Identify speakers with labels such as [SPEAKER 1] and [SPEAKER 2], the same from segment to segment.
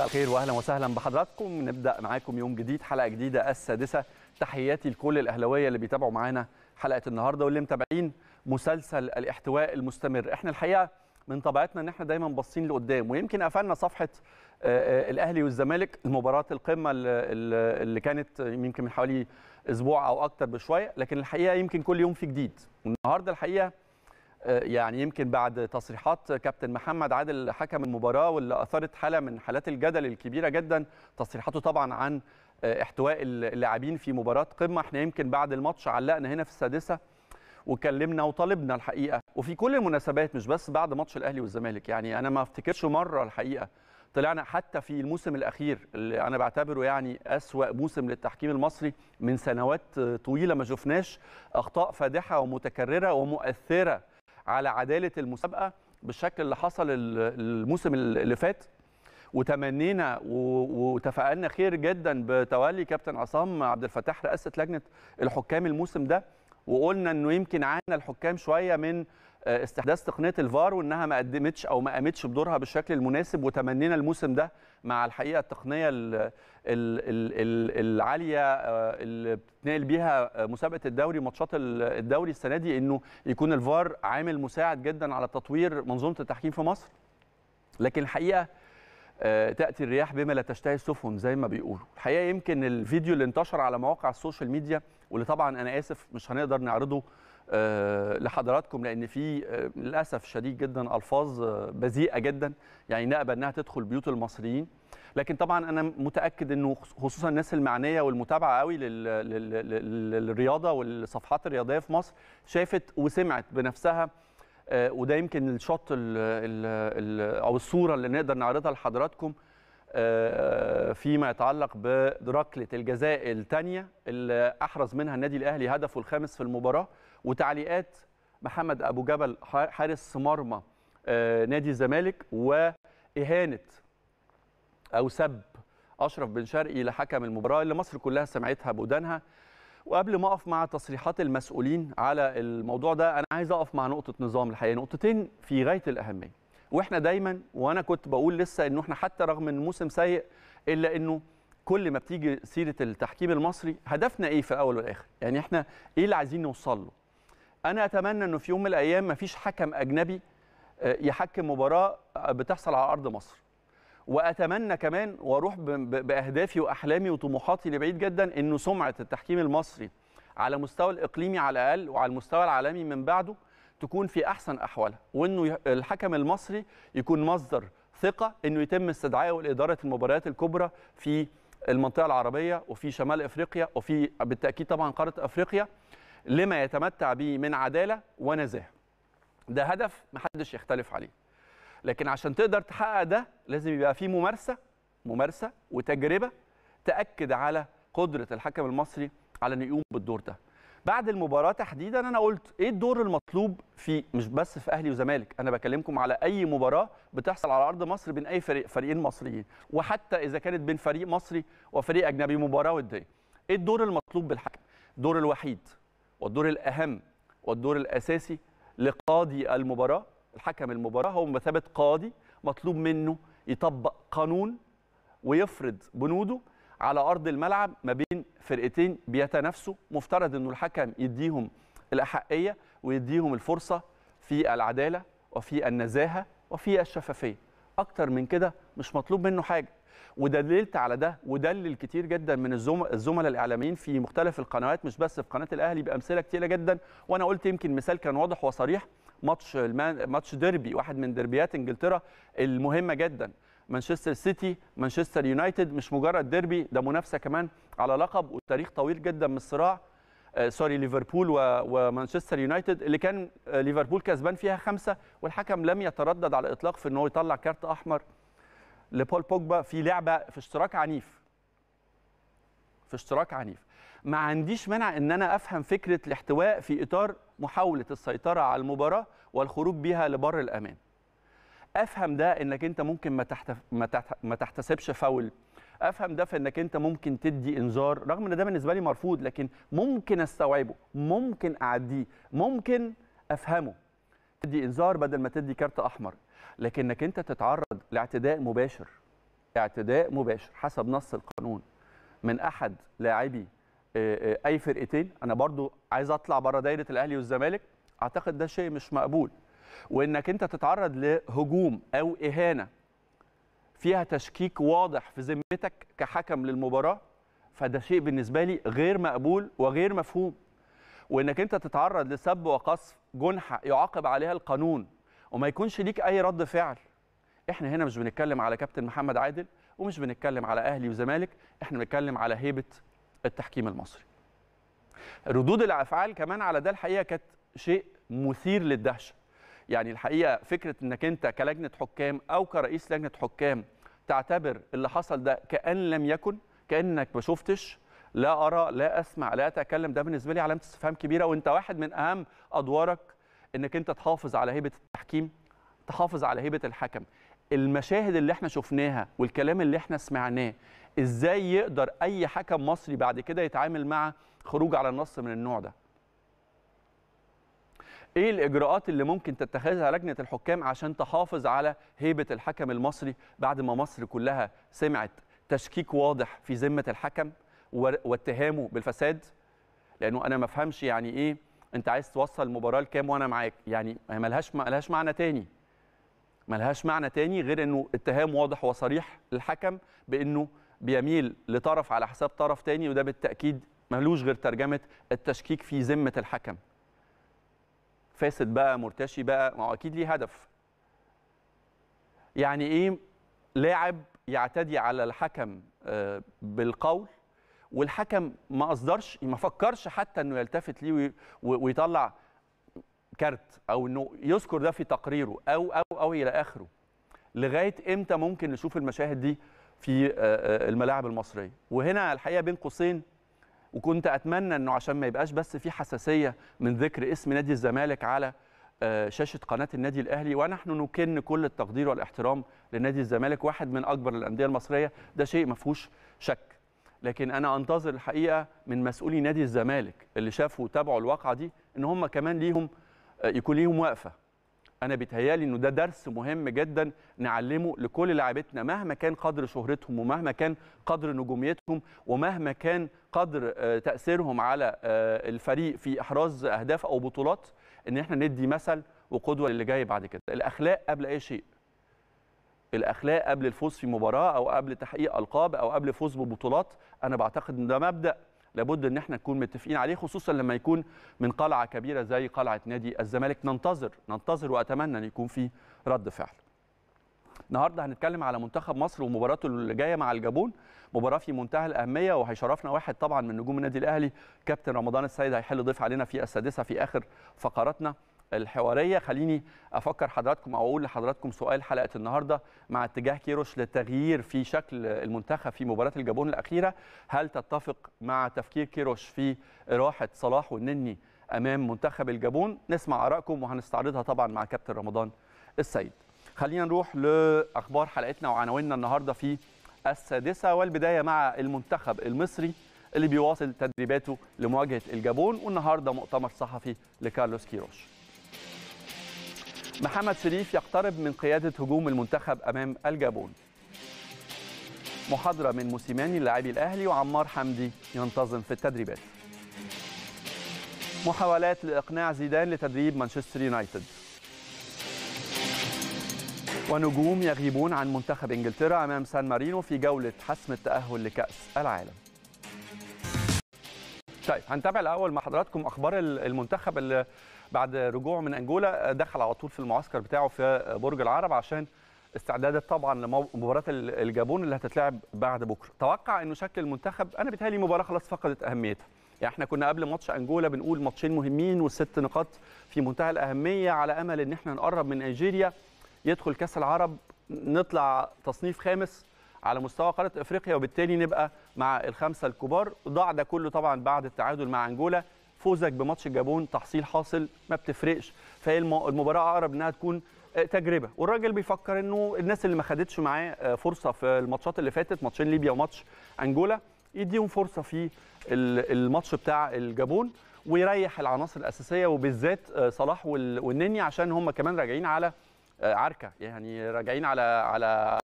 [SPEAKER 1] مساء الخير واهلا وسهلا بحضراتكم نبدا معاكم يوم جديد حلقه جديده السادسه تحياتي لكل الاهلاويه اللي بيتابعوا معانا حلقه النهارده واللي متابعين مسلسل الاحتواء المستمر احنا الحقيقه من طبيعتنا ان احنا دايما باصين لقدام ويمكن قفلنا صفحه آه، آه، الاهلي والزمالك مباراه القمه اللي كانت يمكن من حوالي اسبوع او اكتر بشويه لكن الحقيقه يمكن كل يوم في جديد والنهارده الحقيقه آه، يعني يمكن بعد تصريحات كابتن محمد عادل حكم المباراه واللي اثارت حاله من حالات الجدل الكبيره جدا تصريحاته طبعا عن آه، احتواء اللاعبين في مباراه قمه احنا يمكن بعد الماتش علقنا هنا في السادسه وكلمنا وطالبنا الحقيقه وفي كل المناسبات مش بس بعد ماتش الاهلي والزمالك يعني انا ما افتكرش مره الحقيقه طلعنا حتى في الموسم الاخير اللي انا بعتبره يعني اسوا موسم للتحكيم المصري من سنوات طويله ما شفناش اخطاء فادحه ومتكرره ومؤثره على عداله المسابقه بالشكل اللي حصل الموسم اللي فات وتمنينا وتفائلنا خير جدا بتولي كابتن عصام عبد الفتاح رئاسه لجنه الحكام الموسم ده وقلنا انه يمكن عانى الحكام شويه من آه، استحداث تقنيه الفار وانها ما قدمتش او ما قامتش بدورها بالشكل المناسب وتمنينا الموسم ده مع الحقيقه التقنيه الـ العاليه آه، اللي بتتنقل بيها آه، مسابقه الدوري ماتشات الدوري السنه دي انه يكون الفار عامل مساعد جدا على تطوير منظومه التحكيم في مصر لكن الحقيقه آه، تاتي الرياح بما لا تشتهي السفن زي ما بيقولوا الحقيقه يمكن الفيديو اللي انتشر على مواقع السوشيال ميديا واللي طبعا انا اسف مش هنقدر نعرضه آه، لحضراتكم لان في آه، للاسف شديد جدا الفاظ آه، بذيئه جدا يعني نأبى انها تدخل بيوت المصريين لكن طبعا انا متاكد انه خصوصا الناس المعنيه والمتابعه قوي للرياضه والصفحات الرياضيه في مصر شافت وسمعت بنفسها وده يمكن الشوت او الصوره اللي نقدر نعرضها لحضراتكم فيما يتعلق بركله الجزاء الثانيه اللي احرز منها النادي الاهلي هدفه الخامس في المباراه وتعليقات محمد ابو جبل حارس مرمى آه، نادي الزمالك واهانه او سب اشرف بن شرقي لحكم المباراه اللي مصر كلها سمعتها بودانها وقبل ما اقف مع تصريحات المسؤولين على الموضوع ده انا عايز اقف مع نقطه نظام الحقيقه نقطتين في غايه الاهميه واحنا دايما وانا كنت بقول لسه انه احنا حتى رغم ان الموسم سيء الا انه كل ما بتيجي سيره التحكيم المصري هدفنا ايه في الاول والاخر يعني احنا ايه اللي عايزين نوصل له انا اتمنى انه في يوم من الايام ما فيش حكم اجنبي آه، يحكم مباراه آه، بتحصل على ارض مصر واتمنى كمان واروح باهدافي واحلامي وطموحاتي لبعيد جدا انه سمعه التحكيم المصري على مستوى الاقليمي على الاقل وعلى المستوى العالمي من بعده تكون في احسن احوالها وانه الحكم المصري يكون مصدر ثقه انه يتم استدعائه لاداره المباريات الكبرى في المنطقه العربيه وفي شمال افريقيا وفي بالتاكيد طبعا قاره افريقيا لما يتمتع به من عداله ونزاهه ده هدف محدش يختلف عليه لكن عشان تقدر تحقق ده لازم يبقى في ممارسه ممارسه وتجربه تاكد على قدره الحكم المصري على انه يقوم بالدور ده بعد المباراه تحديدا انا قلت ايه الدور المطلوب في مش بس في اهلي وزمالك انا بكلمكم على اي مباراه بتحصل على ارض مصر بين اي فريق فريقين مصريين وحتى اذا كانت بين فريق مصري وفريق اجنبي مباراه وديه ايه الدور المطلوب بالحكم الدور الوحيد والدور الأهم والدور الأساسي لقاضي المباراة الحكم المباراة هو بمثابة قاضي مطلوب منه يطبق قانون ويفرض بنوده على أرض الملعب ما بين فرقتين بيتنافسوا مفترض أنه الحكم يديهم الأحقية ويديهم الفرصة في العدالة وفي النزاهة وفي الشفافية أكتر من كده مش مطلوب منه حاجة ودللت على ده ودلل كتير جدا من الزملاء الاعلاميين في مختلف القنوات مش بس في قناه الاهلي بامثله كتيره جدا وانا قلت يمكن مثال كان واضح وصريح ماتش ماتش ديربي واحد من ديربيات انجلترا المهمه جدا مانشستر سيتي مانشستر يونايتد مش مجرد ديربي ده منافسه كمان على لقب وتاريخ طويل جدا من الصراع آه سوري ليفربول ومانشستر يونايتد اللي كان آه ليفربول كسبان فيها خمسه والحكم لم يتردد على الاطلاق في ان هو يطلع كارت احمر لبول بوجبا في لعبه في اشتراك عنيف في اشتراك عنيف ما عنديش منع ان انا افهم فكره الاحتواء في اطار محاوله السيطره على المباراه والخروج بها لبر الامان افهم ده انك انت ممكن ما, تحت... ما, تحت... ما تحتسبش فاول افهم ده في انك انت ممكن تدي انذار رغم ان ده بالنسبه لي مرفوض لكن ممكن استوعبه ممكن اعديه ممكن افهمه تدي انذار بدل ما تدي كارت احمر لكنك انت تتعرض لاعتداء مباشر اعتداء مباشر حسب نص القانون من احد لاعبي آه، آه، اي فرقتين انا برضو عايز اطلع بره دايره الاهلي والزمالك اعتقد ده شيء مش مقبول وانك انت تتعرض لهجوم او اهانه فيها تشكيك واضح في ذمتك كحكم للمباراه فده شيء بالنسبه لي غير مقبول وغير مفهوم وانك انت تتعرض لسب وقصف جنحه يعاقب عليها القانون وما يكونش ليك اي رد فعل احنا هنا مش بنتكلم على كابتن محمد عادل ومش بنتكلم على اهلي وزمالك احنا بنتكلم على هيبه التحكيم المصري ردود الافعال كمان على ده الحقيقه كانت شيء مثير للدهشه يعني الحقيقه فكره انك انت كلجنه حكام او كرئيس لجنه حكام تعتبر اللي حصل ده كان لم يكن كانك ما شفتش لا ارى لا اسمع لا اتكلم ده بالنسبه لي علامه استفهام كبيره وانت واحد من اهم ادوارك انك انت تحافظ على هيبه التحكيم تحافظ على هيبه الحكم المشاهد اللي احنا شفناها والكلام اللي احنا سمعناه ازاي يقدر اي حكم مصري بعد كده يتعامل مع خروج على النص من النوع ده ايه الاجراءات اللي ممكن تتخذها لجنه الحكام عشان تحافظ على هيبه الحكم المصري بعد ما مصر كلها سمعت تشكيك واضح في ذمه الحكم واتهامه بالفساد لانه انا ما افهمش يعني ايه انت عايز توصل المباراه لكام وانا معاك يعني ملهاش ملهاش معنى تاني ملهاش معنى تاني غير انه اتهام واضح وصريح للحكم بانه بيميل لطرف على حساب طرف تاني وده بالتاكيد ملوش غير ترجمه التشكيك في ذمه الحكم فاسد بقى مرتشي بقى ما هو اكيد ليه هدف يعني ايه لاعب يعتدي على الحكم آه، بالقول والحكم ما اصدرش ما فكرش حتى انه يلتفت ليه ويطلع كارت او انه يذكر ده في تقريره او او او الى اخره لغايه امتى ممكن نشوف المشاهد دي في آه، آه، الملاعب المصريه وهنا الحقيقه بين قوسين وكنت اتمنى انه عشان ما يبقاش بس في حساسيه من ذكر اسم نادي الزمالك على آه، شاشه قناه النادي الاهلي ونحن نكن كل التقدير والاحترام لنادي الزمالك واحد من اكبر الانديه المصريه ده شيء ما فيهوش شك لكن انا انتظر الحقيقه من مسؤولي نادي الزمالك اللي شافوا وتابعوا الواقعه دي ان هم كمان ليهم آه، يكون ليهم وقفه انا بيتهيالي انه ده درس مهم جدا نعلمه لكل لاعبتنا مهما كان قدر شهرتهم ومهما كان قدر نجوميتهم ومهما كان قدر آه، تاثيرهم على آه، الفريق في احراز اهداف او بطولات ان احنا ندي مثل وقدوه للي جاي بعد كده الاخلاق قبل اي شيء الاخلاق قبل الفوز في مباراه او قبل تحقيق القاب او قبل فوز ببطولات انا بعتقد ان ده مبدا لابد ان احنا نكون متفقين عليه خصوصا لما يكون من قلعه كبيره زي قلعه نادي الزمالك ننتظر ننتظر واتمنى ان يكون في رد فعل. النهارده هنتكلم على منتخب مصر ومباراته اللي جايه مع الجابون مباراه في منتهى الاهميه وهيشرفنا واحد طبعا من نجوم النادي الاهلي كابتن رمضان السيد هيحل ضيف علينا في السادسه في اخر فقراتنا الحواريه خليني افكر حضراتكم او اقول لحضراتكم سؤال حلقه النهارده مع اتجاه كيروش للتغيير في شكل المنتخب في مباراه الجابون الاخيره هل تتفق مع تفكير كيروش في راحه صلاح والنني امام منتخب الجابون نسمع ارائكم وهنستعرضها طبعا مع كابتن رمضان السيد خلينا نروح لاخبار حلقتنا وعناويننا النهارده في السادسه والبدايه مع المنتخب المصري اللي بيواصل تدريباته لمواجهه الجابون والنهارده مؤتمر صحفي لكارلوس كيروش محمد شريف يقترب من قيادة هجوم المنتخب أمام الجابون محاضرة من موسيماني لاعبي الأهلي وعمار حمدي ينتظم في التدريبات محاولات لإقناع زيدان لتدريب مانشستر يونايتد ونجوم يغيبون عن منتخب إنجلترا أمام سان مارينو في جولة حسم التأهل لكأس العالم طيب هنتابع الأول مع حضراتكم أخبار المنتخب اللي بعد رجوعه من انجولا دخل على طول في المعسكر بتاعه في برج العرب عشان استعدادا طبعا لمباراه الجابون اللي هتتلعب بعد بكره توقع انه شكل المنتخب انا بتهيالي المباراه خلاص فقدت اهميتها يعني احنا كنا قبل ماتش انجولا بنقول ماتشين مهمين وست نقاط في منتهى الاهميه على امل ان احنا نقرب من نيجيريا يدخل كاس العرب نطلع تصنيف خامس على مستوى قاره افريقيا وبالتالي نبقى مع الخمسه الكبار ضاع ده كله طبعا بعد التعادل مع انجولا فوزك بماتش الجابون تحصيل حاصل ما بتفرقش فهي المباراه اقرب انها تكون آه، تجربه والراجل بيفكر انه الناس اللي ما خدتش معاه آه، فرصه في الماتشات اللي فاتت ماتشين ليبيا وماتش انجولا يديهم فرصه في الماتش بتاع الجابون ويريح العناصر الاساسيه وبالذات آه، صلاح والنني عشان هم كمان راجعين على عركه يعني راجعين على على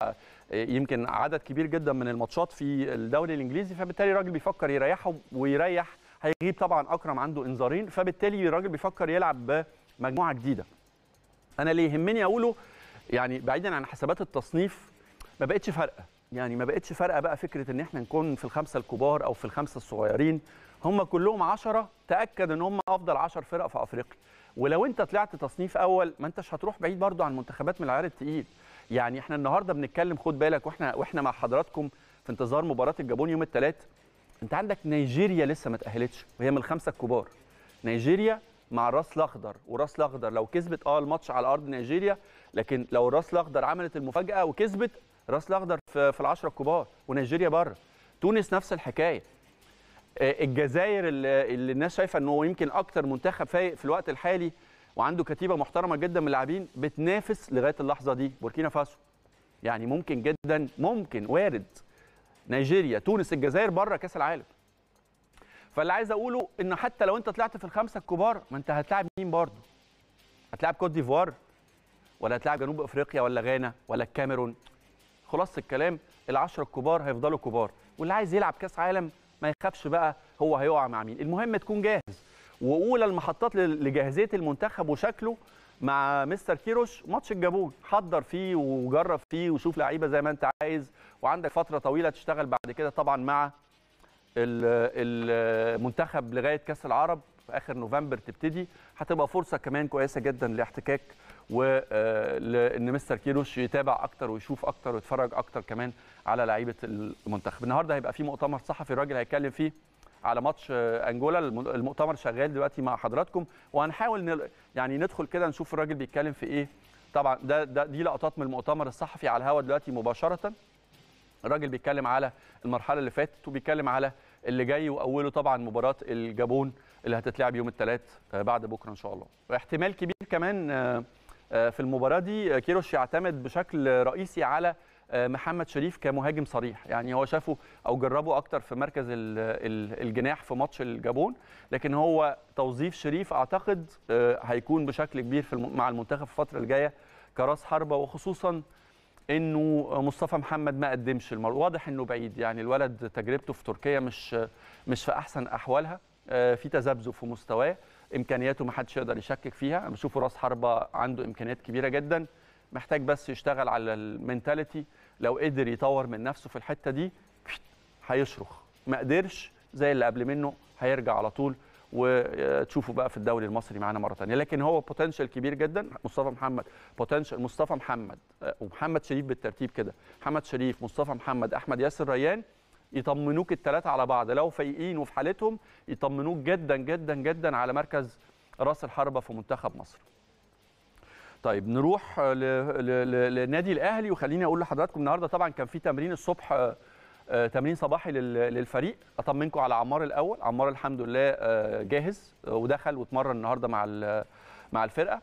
[SPEAKER 1] يمكن عدد كبير جدا من الماتشات في الدوري الانجليزي فبالتالي الراجل بيفكر يريحهم ويريح هيجيب طبعا اكرم عنده انذارين فبالتالي الراجل بيفكر يلعب بمجموعه جديده انا اللي يهمني اقوله يعني بعيدا عن حسابات التصنيف ما بقتش فارقه يعني ما بقتش فارقه بقى فكره ان احنا نكون في الخمسه الكبار او في الخمسه الصغيرين هم كلهم 10 تاكد ان هم افضل 10 فرق في افريقيا ولو انت طلعت تصنيف اول ما انتش هتروح بعيد برضو عن منتخبات من العيار التقيل يعني احنا النهارده بنتكلم خد بالك واحنا واحنا مع حضراتكم في انتظار مباراه الجابون يوم الثلاث انت عندك نيجيريا لسه ما تاهلتش وهي من الخمسه الكبار نيجيريا مع الراس الاخضر والراس الاخضر لو كسبت اه الماتش على ارض نيجيريا لكن لو الراس الاخضر عملت المفاجاه وكسبت الراس الاخضر في, في العشره الكبار ونيجيريا بره تونس نفس الحكايه آه، الجزائر اللي, اللي الناس شايفه انه يمكن اكتر منتخب فايق في الوقت الحالي وعنده كتيبه محترمه جدا من اللاعبين بتنافس لغايه اللحظه دي بوركينا فاسو يعني ممكن جدا ممكن وارد نيجيريا تونس الجزائر بره كاس العالم فاللي عايز اقوله ان حتى لو انت طلعت في الخمسه الكبار ما انت هتلاعب مين برضه هتلاعب كوت ديفوار ولا هتلاعب جنوب افريقيا ولا غانا ولا الكاميرون خلاص الكلام العشرة الكبار هيفضلوا كبار واللي عايز يلعب كاس عالم ما يخافش بقى هو هيقع مع مين المهم تكون جاهز واولى المحطات لجاهزيه المنتخب وشكله مع مستر كيروش ماتش الجابون حضر فيه وجرب فيه وشوف لعيبه زي ما انت عايز وعندك فتره طويله تشتغل بعد كده طبعا مع المنتخب لغايه كاس العرب في اخر نوفمبر تبتدي هتبقى فرصه كمان كويسه جدا لاحتكاك ولان آه، مستر كيروش يتابع اكتر ويشوف اكتر ويتفرج اكتر كمان على لعيبه المنتخب النهارده هيبقى في مؤتمر صحفي الراجل هيتكلم فيه على ماتش انجولا المؤتمر شغال دلوقتي مع حضراتكم وهنحاول يعني ندخل كده نشوف الراجل بيتكلم في ايه طبعا ده, ده دي لقطات من المؤتمر الصحفي على الهواء دلوقتي مباشره الراجل بيتكلم على المرحله اللي فاتت وبيتكلم على اللي جاي واوله طبعا مباراه الجابون اللي هتتلعب يوم الثلاث آه، بعد بكره ان شاء الله واحتمال كبير كمان آه، آه، في المباراه دي كيروش يعتمد بشكل رئيسي على آه، محمد شريف كمهاجم صريح يعني هو شافه او جربه اكتر في مركز الجناح في ماتش الجابون لكن هو توظيف شريف اعتقد آه، هيكون بشكل كبير في مع المنتخب في الفتره الجايه كراس حربه وخصوصا انه مصطفى محمد ما قدمش المر واضح انه بعيد يعني الولد تجربته في تركيا مش مش في احسن احوالها آه، في تذبذب في مستواه امكانياته ما حدش يقدر يشكك فيها انا بشوفه راس حربه عنده امكانيات كبيره جدا محتاج بس يشتغل على المينتاليتي لو قدر يطور من نفسه في الحته دي هيشرخ ما قدرش زي اللي قبل منه هيرجع على طول وتشوفه بقى في الدوري المصري معانا مره ثانيه لكن هو بوتنشال كبير جدا مصطفى محمد بوتنشال مصطفى محمد آه، ومحمد شريف بالترتيب كده محمد شريف مصطفى محمد احمد ياسر ريان يطمنوك الثلاثه على بعض لو فايقين وفي حالتهم يطمنوك جدا جدا جدا على مركز راس الحربه في منتخب مصر طيب نروح للنادي الاهلي وخليني اقول لحضراتكم النهارده طبعا كان في تمرين الصبح آه، آه، تمرين صباحي للفريق اطمنكم على عمار الاول عمار الحمد لله آه، جاهز ودخل واتمرن النهارده مع مع الفرقه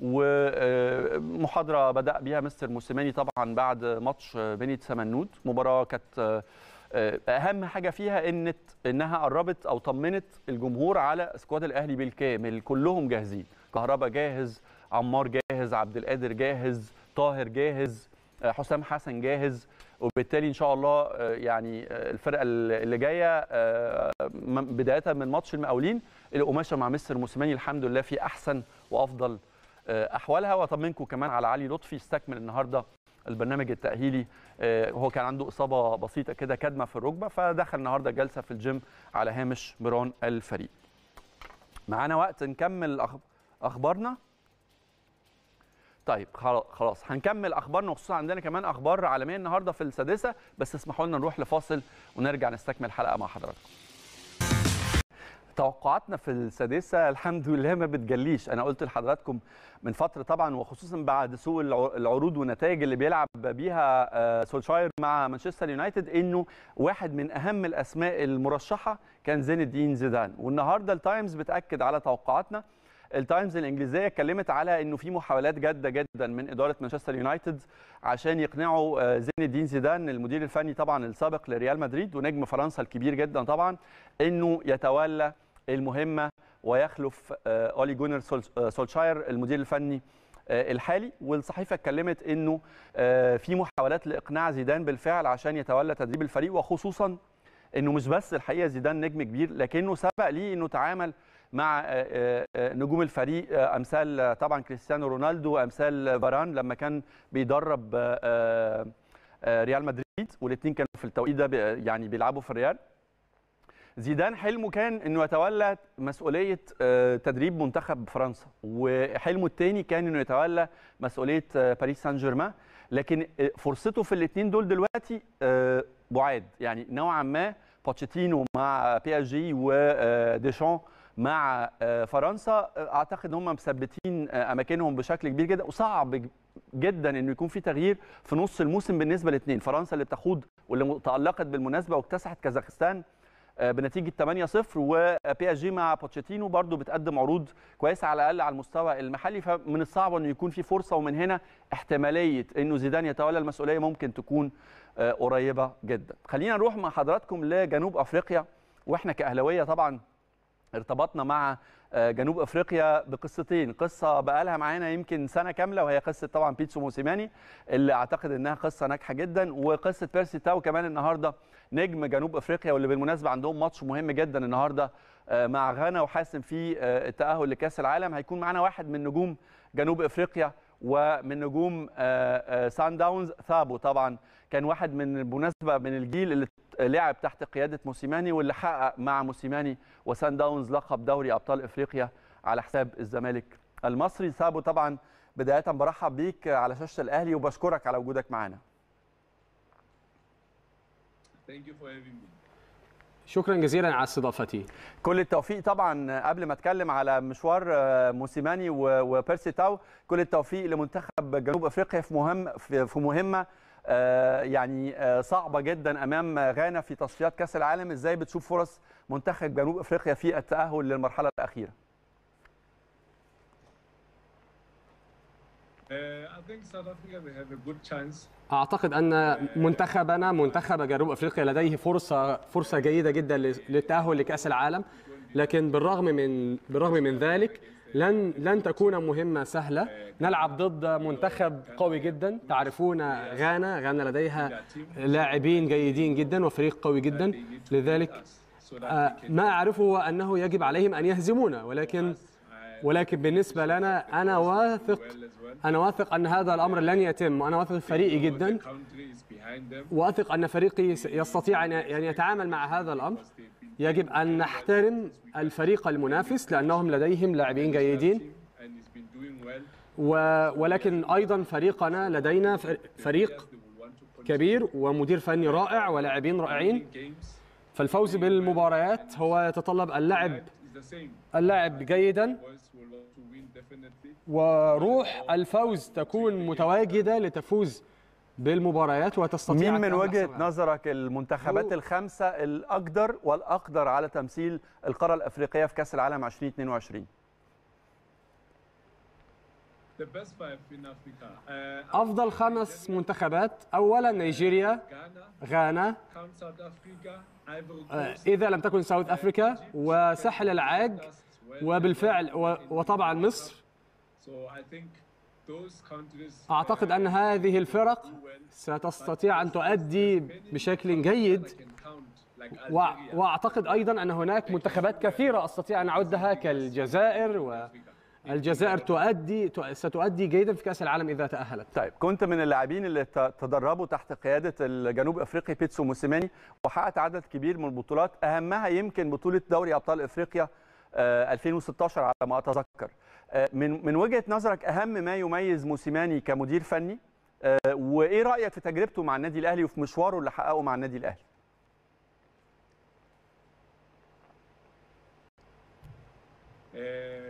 [SPEAKER 1] ومحاضره بدا بيها مستر موسيماني طبعا بعد ماتش بني سمنود مباراه كانت اهم حاجه فيها ان انها قربت او طمنت الجمهور على سكواد الاهلي بالكامل كلهم جاهزين كهربا جاهز عمار جاهز عبد القادر جاهز طاهر جاهز آه، حسام حسن جاهز وبالتالي ان شاء الله آه، يعني آه، الفرقه اللي جايه بدايه من ماتش المقاولين القماشه مع مستر موسيماني الحمد لله في احسن وافضل احوالها واطمنكم كمان على علي لطفي استكمل النهارده البرنامج التاهيلي هو كان عنده اصابه بسيطه كده كدمه في الركبه فدخل النهارده جلسه في الجيم على هامش ميران الفريق معانا وقت نكمل اخبارنا طيب خلاص هنكمل اخبارنا وخصوصا عندنا كمان اخبار عالميه النهارده في السادسه بس اسمحوا لنا نروح لفاصل ونرجع نستكمل الحلقه مع حضراتكم توقعاتنا في السادسه الحمد لله ما بتجليش انا قلت لحضراتكم من فتره طبعا وخصوصا بعد سوء العروض والنتائج اللي بيلعب بيها آه، سولشاير مع مانشستر يونايتد انه واحد من اهم الاسماء المرشحه كان زين الدين زيدان والنهارده التايمز بتاكد على توقعاتنا التايمز الانجليزيه اتكلمت على انه في محاولات جاده جدا من اداره مانشستر يونايتد عشان يقنعوا آه، زين الدين زيدان المدير الفني طبعا السابق لريال مدريد ونجم فرنسا الكبير جدا طبعا انه يتولى المهمه ويخلف آه، اولي جونر آه، سولشاير المدير الفني الحالي والصحيفه اتكلمت انه في محاولات لاقناع زيدان بالفعل عشان يتولى تدريب الفريق وخصوصا انه مش بس الحقيقه زيدان نجم كبير لكنه سبق ليه انه تعامل مع آه، آه، آه، نجوم الفريق امثال طبعا كريستيانو رونالدو وامثال فاران لما كان بيدرب ريال مدريد والاثنين كانوا في التوقيت ده يعني بيلعبوا في الريال زيدان حلمه كان انه يتولى مسؤوليه تدريب منتخب فرنسا وحلمه الثاني كان انه يتولى مسؤوليه باريس سان جيرمان لكن فرصته في الاثنين دول دلوقتي بعاد يعني نوعا ما بوتشيتينو مع بي اس جي وديشان مع آه، فرنسا آه، اعتقد ان هم مثبتين آه، اماكنهم بشكل كبير جدا وصعب جدا انه يكون في تغيير في نص الموسم بالنسبه للاثنين فرنسا اللي بتخوض واللي تالقت بالمناسبه واكتسحت كازاخستان بنتيجه 8-0 وبي اس جي مع بوتشيتينو برضو بتقدم عروض كويسه على الاقل على المستوى المحلي فمن الصعب انه يكون في فرصه ومن هنا احتماليه انه زيدان يتولى المسؤوليه ممكن تكون قريبه جدا. خلينا نروح مع حضراتكم لجنوب افريقيا واحنا كاهلاويه طبعا ارتبطنا مع آه، جنوب افريقيا بقصتين قصه بقالها معانا يمكن سنه كامله وهي قصه طبعا بيتسو موسيماني اللي اعتقد انها قصه ناجحه جدا وقصه بيرسي تاو كمان النهارده نجم جنوب افريقيا واللي بالمناسبه عندهم ماتش مهم جدا النهارده آه، مع غانا وحاسم في آه، التاهل لكاس العالم هيكون معانا واحد من نجوم جنوب افريقيا ومن نجوم سان داونز ثابو طبعا كان واحد من بالمناسبه من الجيل اللي لعب تحت قياده موسيماني واللي حقق مع موسيماني وسان داونز لقب دوري ابطال افريقيا على حساب الزمالك المصري سابو طبعا بدايه برحب بيك على شاشه الاهلي وبشكرك على وجودك معانا شكرا جزيلا على استضافتي كل التوفيق طبعا قبل ما اتكلم على مشوار آه، موسيماني وبيرسي تاو كل التوفيق لمنتخب جنوب افريقيا في مهم في مهمه آه، يعني آه، صعبه جدا امام غانا في تصفيات كاس العالم ازاي بتشوف فرص منتخب جنوب افريقيا في التاهل للمرحله الاخيره
[SPEAKER 2] uh,
[SPEAKER 3] اعتقد ان منتخبنا منتخب جنوب افريقيا لديه فرصه فرصه جيده جدا للتاهل لكاس العالم لكن بالرغم من بالرغم من ذلك لن لن تكون مهمه سهله نلعب ضد منتخب قوي جدا تعرفون غانا غانا لديها لاعبين جيدين جدا وفريق قوي جدا لذلك آه، ما اعرفه هو انه يجب عليهم ان يهزمونا ولكن ولكن بالنسبة لنا أنا واثق أنا واثق أن هذا الأمر لن يتم وأنا واثق فريقي جدا واثق أن فريقي يستطيع أن يتعامل مع هذا الأمر يجب أن نحترم الفريق المنافس لأنهم لديهم لاعبين جيدين ولكن أيضا فريقنا لدينا فريق كبير ومدير فني رائع ولاعبين رائعين فالفوز بالمباريات هو يتطلب اللعب اللعب جيدا وروح الفوز تكون متواجدة لتفوز بالمباريات وتستطيع مين من وجهه
[SPEAKER 1] نظرك المنتخبات الخمسه الاقدر والاقدر على تمثيل القاره الافريقيه في كاس العالم 2022
[SPEAKER 2] uh,
[SPEAKER 1] أفضل خمس
[SPEAKER 3] منتخبات أولا uh, نيجيريا غانا uh, إذا لم تكن ساوث أفريكا وساحل العاج وبالفعل وطبعا مصر
[SPEAKER 2] أعتقد أن هذه الفرق
[SPEAKER 3] ستستطيع أن تؤدي بشكل جيد وأعتقد أيضا أن هناك منتخبات كثيرة أستطيع أن أعدها كالجزائر و... الجزائر
[SPEAKER 1] تؤدي ستؤدي جيدا في كأس العالم إذا تأهلت طيب كنت من اللاعبين اللي تدربوا تحت قيادة الجنوب أفريقي بيتسو موسيماني وحققت عدد كبير من البطولات أهمها يمكن بطولة دوري أبطال إفريقيا 2016 آه، على ما أتذكر آه، من من وجهه نظرك اهم ما يميز موسيماني كمدير فني آه، وايه رايك في تجربته مع النادي الاهلي وفي مشواره اللي حققه مع النادي الاهلي
[SPEAKER 2] uh,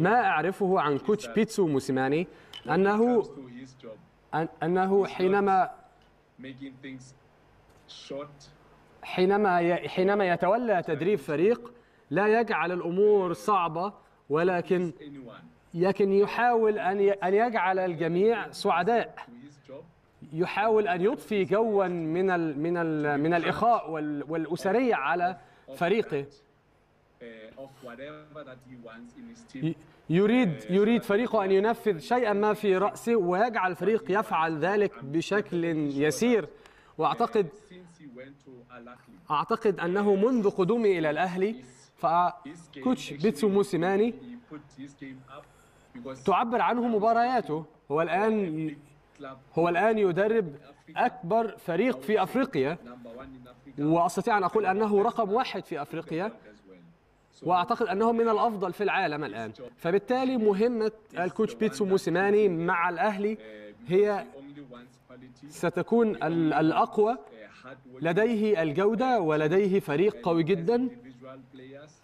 [SPEAKER 2] ما أعرفه عن كوتش بيتسو
[SPEAKER 3] موسيماني أنه أنه حينما حينما حينما يتولى تدريب فريق لا يجعل الأمور صعبة ولكن لكن يحاول أن أن يجعل الجميع سعداء يحاول أن يضفي جوا من الـ من الـ من الإخاء والأسرية على فريقه يريد يريد فريقه أن ينفذ شيئا ما في رأسه ويجعل الفريق يفعل ذلك بشكل يسير وأعتقد أعتقد أنه منذ قدومه إلى الأهلي فكوتش بيتسو موسيماني تعبر عنه مبارياته هو الآن هو الآن يدرب أكبر فريق في أفريقيا وأستطيع أن أقول أنه رقم واحد في أفريقيا واعتقد انه من الافضل في العالم الان فبالتالي مهمه الكوتش بيتسو موسيماني مع الاهلي uh, هي ستكون الاقوى لديه الجوده ولديه فريق قوي جدا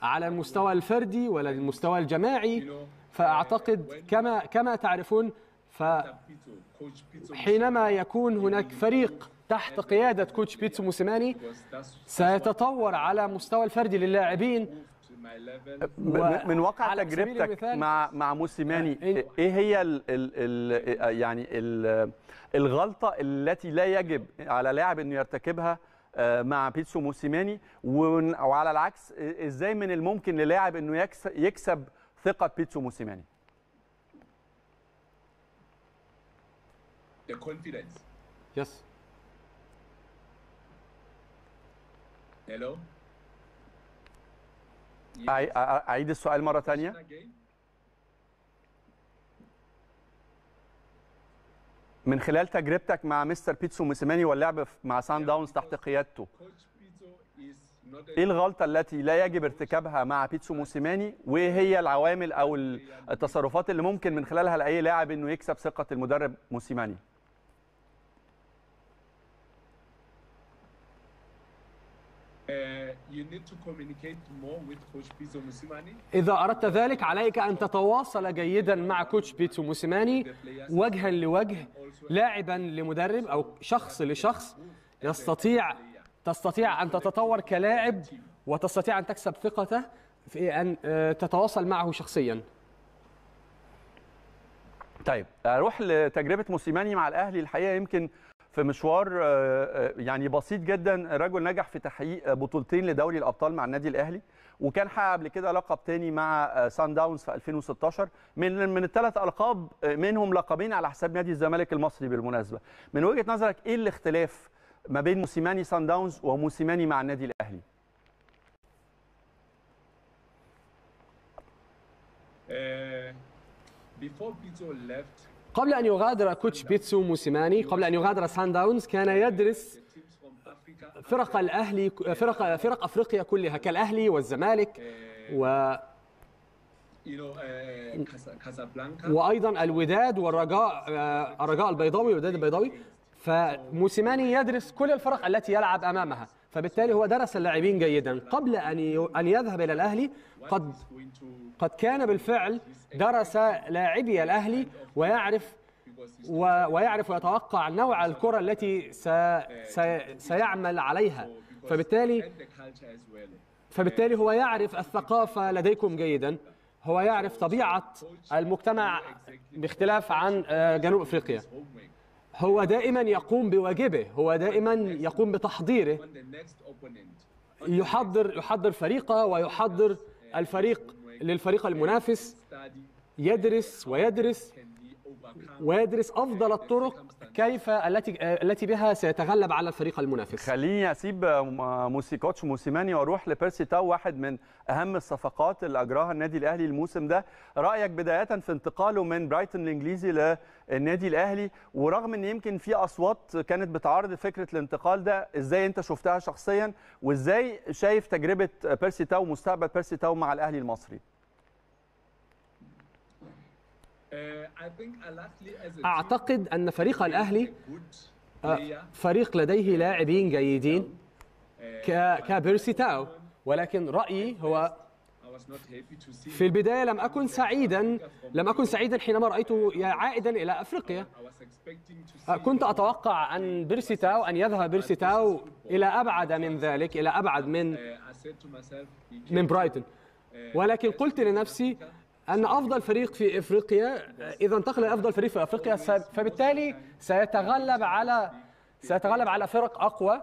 [SPEAKER 3] على المستوى الفردي ولا المستوى الجماعي فاعتقد كما كما تعرفون فحينما يكون هناك فريق تحت قيادة كوتش بيتسو موسيماني سيتطور على مستوى الفردي للاعبين
[SPEAKER 4] أه، من
[SPEAKER 3] واقع تجربتك مع
[SPEAKER 1] مع موسيماني ايه, إيه. إيه هي الـ الـ الـ يعني الـ الغلطه التي لا يجب على لاعب انه يرتكبها آه، مع بيتسو موسيماني وعلى العكس ازاي من الممكن للاعب انه يكسب ثقه بيتسو موسيماني
[SPEAKER 2] the confidence. Yes. Hello.
[SPEAKER 1] Yes. أعيد السؤال مرة ثانية. من خلال تجربتك مع مستر بيتسو موسيماني واللعب مع سان داونز تحت قيادته ايه الغلطه التي لا يجب ارتكابها مع بيتسو موسيماني وايه هي العوامل او التصرفات اللي ممكن من خلالها لاي لاعب انه يكسب ثقه المدرب موسيماني Uh, إذا أردت
[SPEAKER 3] ذلك عليك أن تتواصل جيدا مع كوتش بيتسو موسيماني وجها لوجه لاعبا لمدرب أو شخص لشخص يستطيع تستطيع أن تتطور كلاعب وتستطيع أن تكسب ثقته في أن آه، تتواصل
[SPEAKER 1] معه شخصيا طيب أروح لتجربة موسيماني مع الأهلي الحقيقة يمكن في مشوار آه، آه، يعني بسيط جدا رجل نجح في تحقيق بطولتين لدوري الابطال مع النادي الاهلي وكان حقق قبل كده لقب تاني مع آه، سان داونز في 2016 من من الثلاث القاب منهم لقبين على حساب نادي الزمالك المصري بالمناسبه من وجهه نظرك ايه الاختلاف ما بين موسيماني سان داونز وموسيماني مع النادي الاهلي
[SPEAKER 2] uh, before Pizzo left,
[SPEAKER 3] قبل أن يغادر كوتش بيتسو موسيماني قبل أن يغادر سان داونز كان يدرس فرق الأهلي فرق فرق أفريقيا كلها كالأهلي والزمالك و وايضا الوداد والرجاء آه، الرجاء البيضاوي والوداد البيضاوي فموسيماني يدرس كل الفرق التي يلعب امامها فبالتالي هو درس اللاعبين جيدا قبل أن أن يذهب إلى الأهلي قد قد كان بالفعل درس لاعبي الأهلي ويعرف ويعرف ويتوقع نوع الكرة التي سيعمل عليها فبالتالي فبالتالي هو يعرف الثقافة لديكم جيدا هو يعرف طبيعة المجتمع باختلاف عن آه، جنوب أفريقيا هو دائما يقوم بواجبه هو دائما يقوم بتحضيره يحضر يحضر فريقه ويحضر الفريق للفريق المنافس يدرس ويدرس ويدرس افضل
[SPEAKER 1] الطرق كيف التي التي بها سيتغلب على الفريق المنافس خليني اسيب موسيكوتش موسيماني واروح لبيرسي تاو واحد من اهم الصفقات اللي اجراها النادي الاهلي الموسم ده رايك بدايه في انتقاله من برايتون الانجليزي للنادي الاهلي ورغم ان يمكن في اصوات كانت بتعارض فكره الانتقال ده ازاي انت شفتها شخصيا وازاي شايف تجربه بيرسي تاو ومستقبل بيرسي تاو مع الاهلي المصري
[SPEAKER 3] Uh, uh, اعتقد ان فريق الاهلي آه، فريق لديه لاعبين جيدين uh, كبيرسي تاو ولكن رايي هو في البداية لم أكن سعيدا لم أكن سعيدا حينما رأيته عائدا إلى أفريقيا آه، كنت أتوقع أن بيرسيتاو أن يذهب بيرسيتاو إلى أبعد من ذلك إلى أبعد من من برايتون ولكن قلت لنفسي ان افضل فريق في افريقيا اذا انتقل لافضل فريق في افريقيا فبالتالي سيتغلب على سيتغلب على فرق اقوى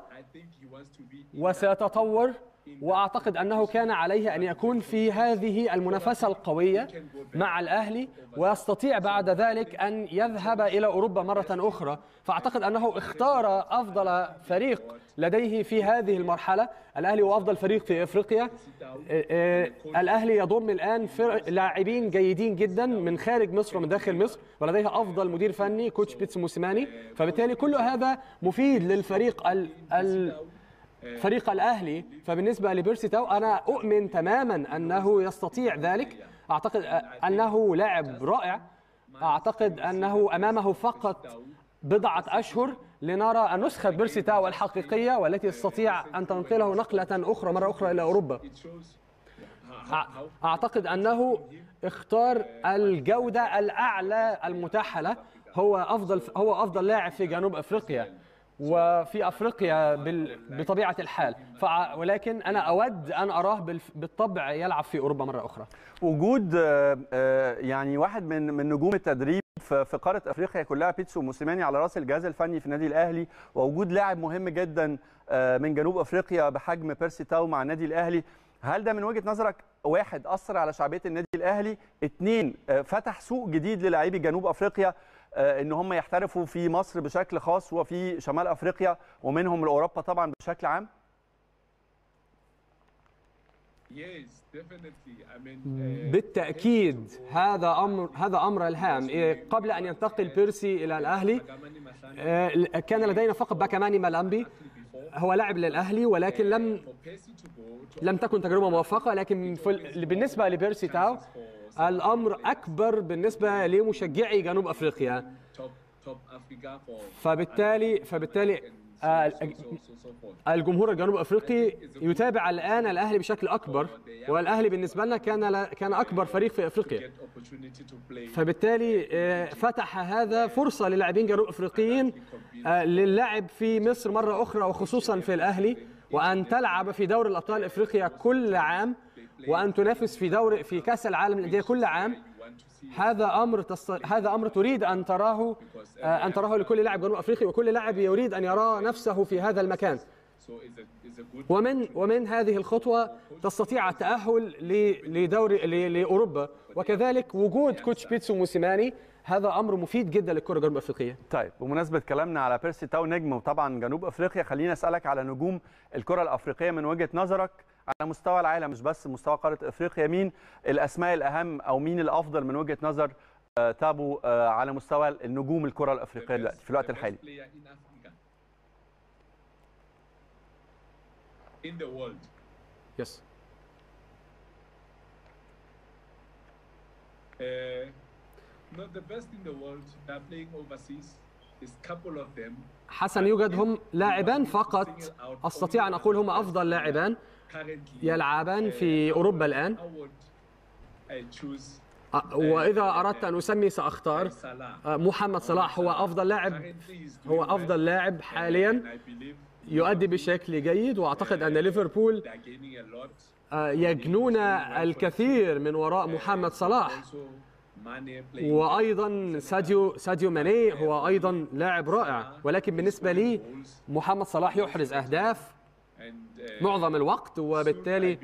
[SPEAKER 3] وسيتطور واعتقد انه كان عليه ان يكون في هذه المنافسه القويه مع الاهلي ويستطيع بعد ذلك ان يذهب الى اوروبا مره اخرى فاعتقد انه اختار افضل فريق لديه في هذه المرحله الاهلي هو افضل فريق في افريقيا إيه، إيه، الاهلي يضم الان لاعبين جيدين جدا من خارج مصر ومن داخل مصر ولديه افضل مدير فني كوتش بيتس موسيماني فبالتالي كل هذا مفيد للفريق ال ال فريق الاهلي فبالنسبه لبيرسي تاو انا اؤمن تماما انه يستطيع ذلك اعتقد انه لاعب رائع اعتقد انه امامه فقط بضعه اشهر لنرى نسخه بيرسي تاو الحقيقيه والتي يستطيع ان تنقله نقله اخرى مره اخرى الى اوروبا اعتقد انه اختار الجوده الاعلى المتاحه له هو افضل هو افضل لاعب في جنوب افريقيا وفي افريقيا بال... بطبيعه الحال ف... ولكن انا اود ان اراه بالطبع يلعب في اوروبا مره اخرى
[SPEAKER 1] وجود آه، آه، يعني واحد من من نجوم التدريب في قاره افريقيا كلها بيتسو موسيماني على راس الجهاز الفني في النادي الاهلي ووجود لاعب مهم جدا آه، من جنوب افريقيا بحجم بيرسي تاو مع النادي الاهلي هل ده من وجهه نظرك واحد اثر على شعبيه النادي الاهلي اثنين فتح سوق جديد للاعبي جنوب افريقيا آه، ان هم يحترفوا في مصر بشكل خاص وفي شمال افريقيا ومنهم لاوروبا طبعا بشكل عام؟
[SPEAKER 2] آه،
[SPEAKER 3] بالتاكيد هذا امر هذا امر الهام إيه، قبل ان ينتقل آه، بيرسي الى الاهلي كان لدينا فقط باكاماني مالامبي هو لاعب للاهلي ولكن لم لم تكن تجربه موفقه لكن بالنسبه لبيرسي تاو الامر اكبر بالنسبه لمشجعي جنوب افريقيا فبالتالي فبالتالي آه، الجمهور الجنوب افريقي يتابع الان الاهلي بشكل اكبر والاهلي بالنسبه لنا كان كان اكبر فريق في افريقيا فبالتالي آه، فتح هذا فرصه للاعبين جنوب افريقيين آه، للعب في مصر مره اخرى وخصوصا في الاهلي وان تلعب في دوري الابطال افريقيا كل عام وان تنافس في دور في كاس العالم للانديه كل عام هذا امر تص... هذا امر تريد ان تراه آه، ان تراه لكل لاعب جنوب افريقي وكل لاعب يريد ان يرى نفسه في هذا المكان ومن ومن هذه الخطوه تستطيع التاهل لدوري لاوروبا
[SPEAKER 1] وكذلك وجود كوتش بيتسو موسيماني هذا امر مفيد جدا للكره الجنوب افريقيه طيب بمناسبه كلامنا على بيرسي تاو نجم وطبعا جنوب افريقيا خلينا اسالك على نجوم الكره الافريقيه من وجهه نظرك على مستوى العالم مش بس مستوى قاره افريقيا مين الاسماء الاهم او مين الافضل من وجهه نظر آه، تابو آه، على مستوى النجوم الكره الافريقيه دلوقتي في الوقت الحالي
[SPEAKER 2] in the world. Yes. Uh, not the best in the world. They are playing overseas.
[SPEAKER 3] حسن يوجد هم لاعبان فقط استطيع ان اقول هم افضل لاعبان يلعبان في uh, أوروبا الآن واذا اردت ان اسمي ساختار محمد صلاح هو افضل لاعب هو افضل لاعب حاليا يؤدي بشكل جيد واعتقد uh, ان ليفربول يجنون الكثير من وراء uh, محمد صلاح وايضا ساديو ساديو ماني هو ايضا لاعب رائع ولكن بالنسبه لي محمد صلاح يحرز اهداف Uh, معظم الوقت وبالتالي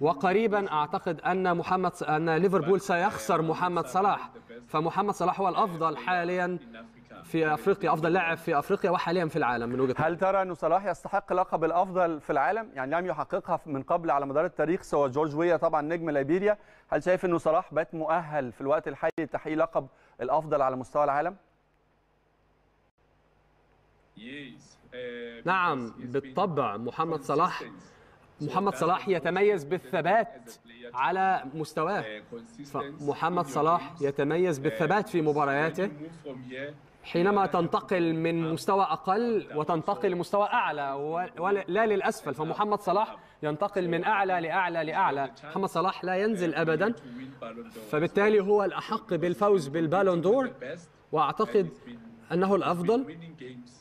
[SPEAKER 3] وقريبا اعتقد ان محمد ان ليفربول سيخسر محمد صلاح فمحمد صلاح هو الافضل حاليا في
[SPEAKER 1] افريقيا افضل لاعب في افريقيا وحاليا في العالم من وجهه هل ترى انه صلاح يستحق لقب الافضل في العالم يعني لم يحققها من قبل على مدار التاريخ سوى جورج ويا طبعا نجم ليبيريا هل شايف انه صلاح بات مؤهل في الوقت الحالي لتحقيق لقب الافضل على مستوى العالم؟
[SPEAKER 2] Yes. آه، نعم بالطبع محمد صلاح
[SPEAKER 3] محمد صلاح يتميز بالثبات على مستواه uh, محمد صلاح يتميز uh, بالثبات في مبارياته حينما تنتقل من مستوى أقل وتنتقل لمستوى أعلى ولا للأسفل فمحمد صلاح ينتقل من أعلى لأعلى لأعلى محمد صلاح لا uh, ينزل أبدا فبالتالي هو الأحق بالفوز بالبالون دور وأعتقد أنه الأفضل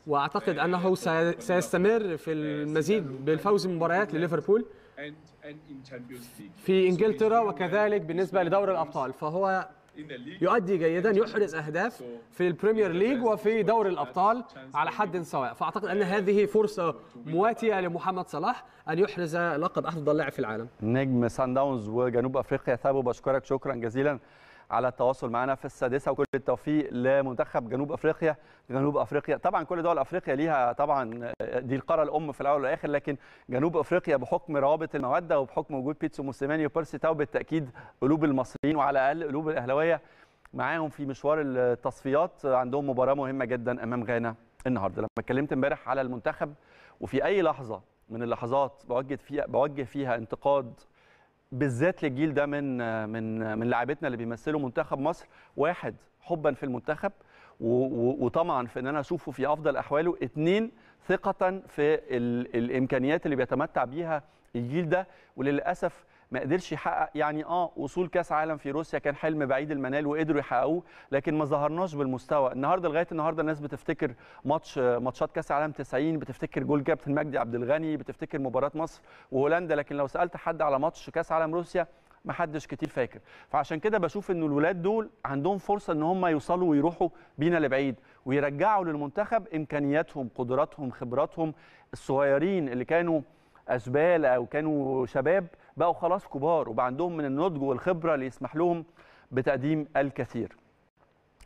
[SPEAKER 3] وأعتقد أنه سيستمر في المزيد بالفوز بمباريات لليفربول في إنجلترا وكذلك بالنسبة لدور الأبطال فهو يؤدي جيدا يحرز اهداف في البريمير ليج وفي دوري الابطال على حد سواء فاعتقد ان هذه فرصه مواتيه لمحمد صلاح
[SPEAKER 1] ان يحرز لقب افضل لاعب في العالم نجم سان داونز وجنوب افريقيا ثابو بشكرك شكرا جزيلا على التواصل معنا في السادسه وكل التوفيق لمنتخب جنوب افريقيا جنوب افريقيا طبعا كل دول افريقيا ليها طبعا آه، دي القاره الام في الاول والاخر لكن جنوب افريقيا بحكم روابط الموده وبحكم وجود بيتسو موسيماني وبيرسي تاو بالتاكيد قلوب المصريين وعلى الاقل قلوب الاهلاويه معاهم في مشوار التصفيات عندهم مباراه مهمه جدا امام غانا النهارده لما اتكلمت امبارح على المنتخب وفي اي لحظه من اللحظات بوجه فيها بوجه فيها انتقاد بالذات للجيل ده من من من لاعبتنا اللي بيمثلوا منتخب مصر واحد حبا في المنتخب وطمعا في ان انا اشوفه في افضل احواله اثنين ثقه في الامكانيات اللي بيتمتع بيها الجيل ده وللاسف ما قدرش يحقق يعني اه وصول كاس عالم في روسيا كان حلم بعيد المنال وقدروا يحققوه لكن ما ظهرناش بالمستوى النهارده لغايه النهارده الناس بتفتكر ماتش ماتشات كاس عالم 90 بتفتكر جول كابتن مجدي عبد الغني بتفتكر مباراه مصر وهولندا لكن لو سالت حد على ماتش كاس عالم روسيا ما حدش كتير فاكر فعشان كده بشوف ان الولاد دول عندهم فرصه ان هم يوصلوا ويروحوا بينا لبعيد ويرجعوا للمنتخب امكانياتهم قدراتهم خبراتهم الصغيرين اللي كانوا اشبال او كانوا شباب بقوا خلاص كبار وبقى عندهم من النضج والخبره اللي يسمح لهم بتقديم الكثير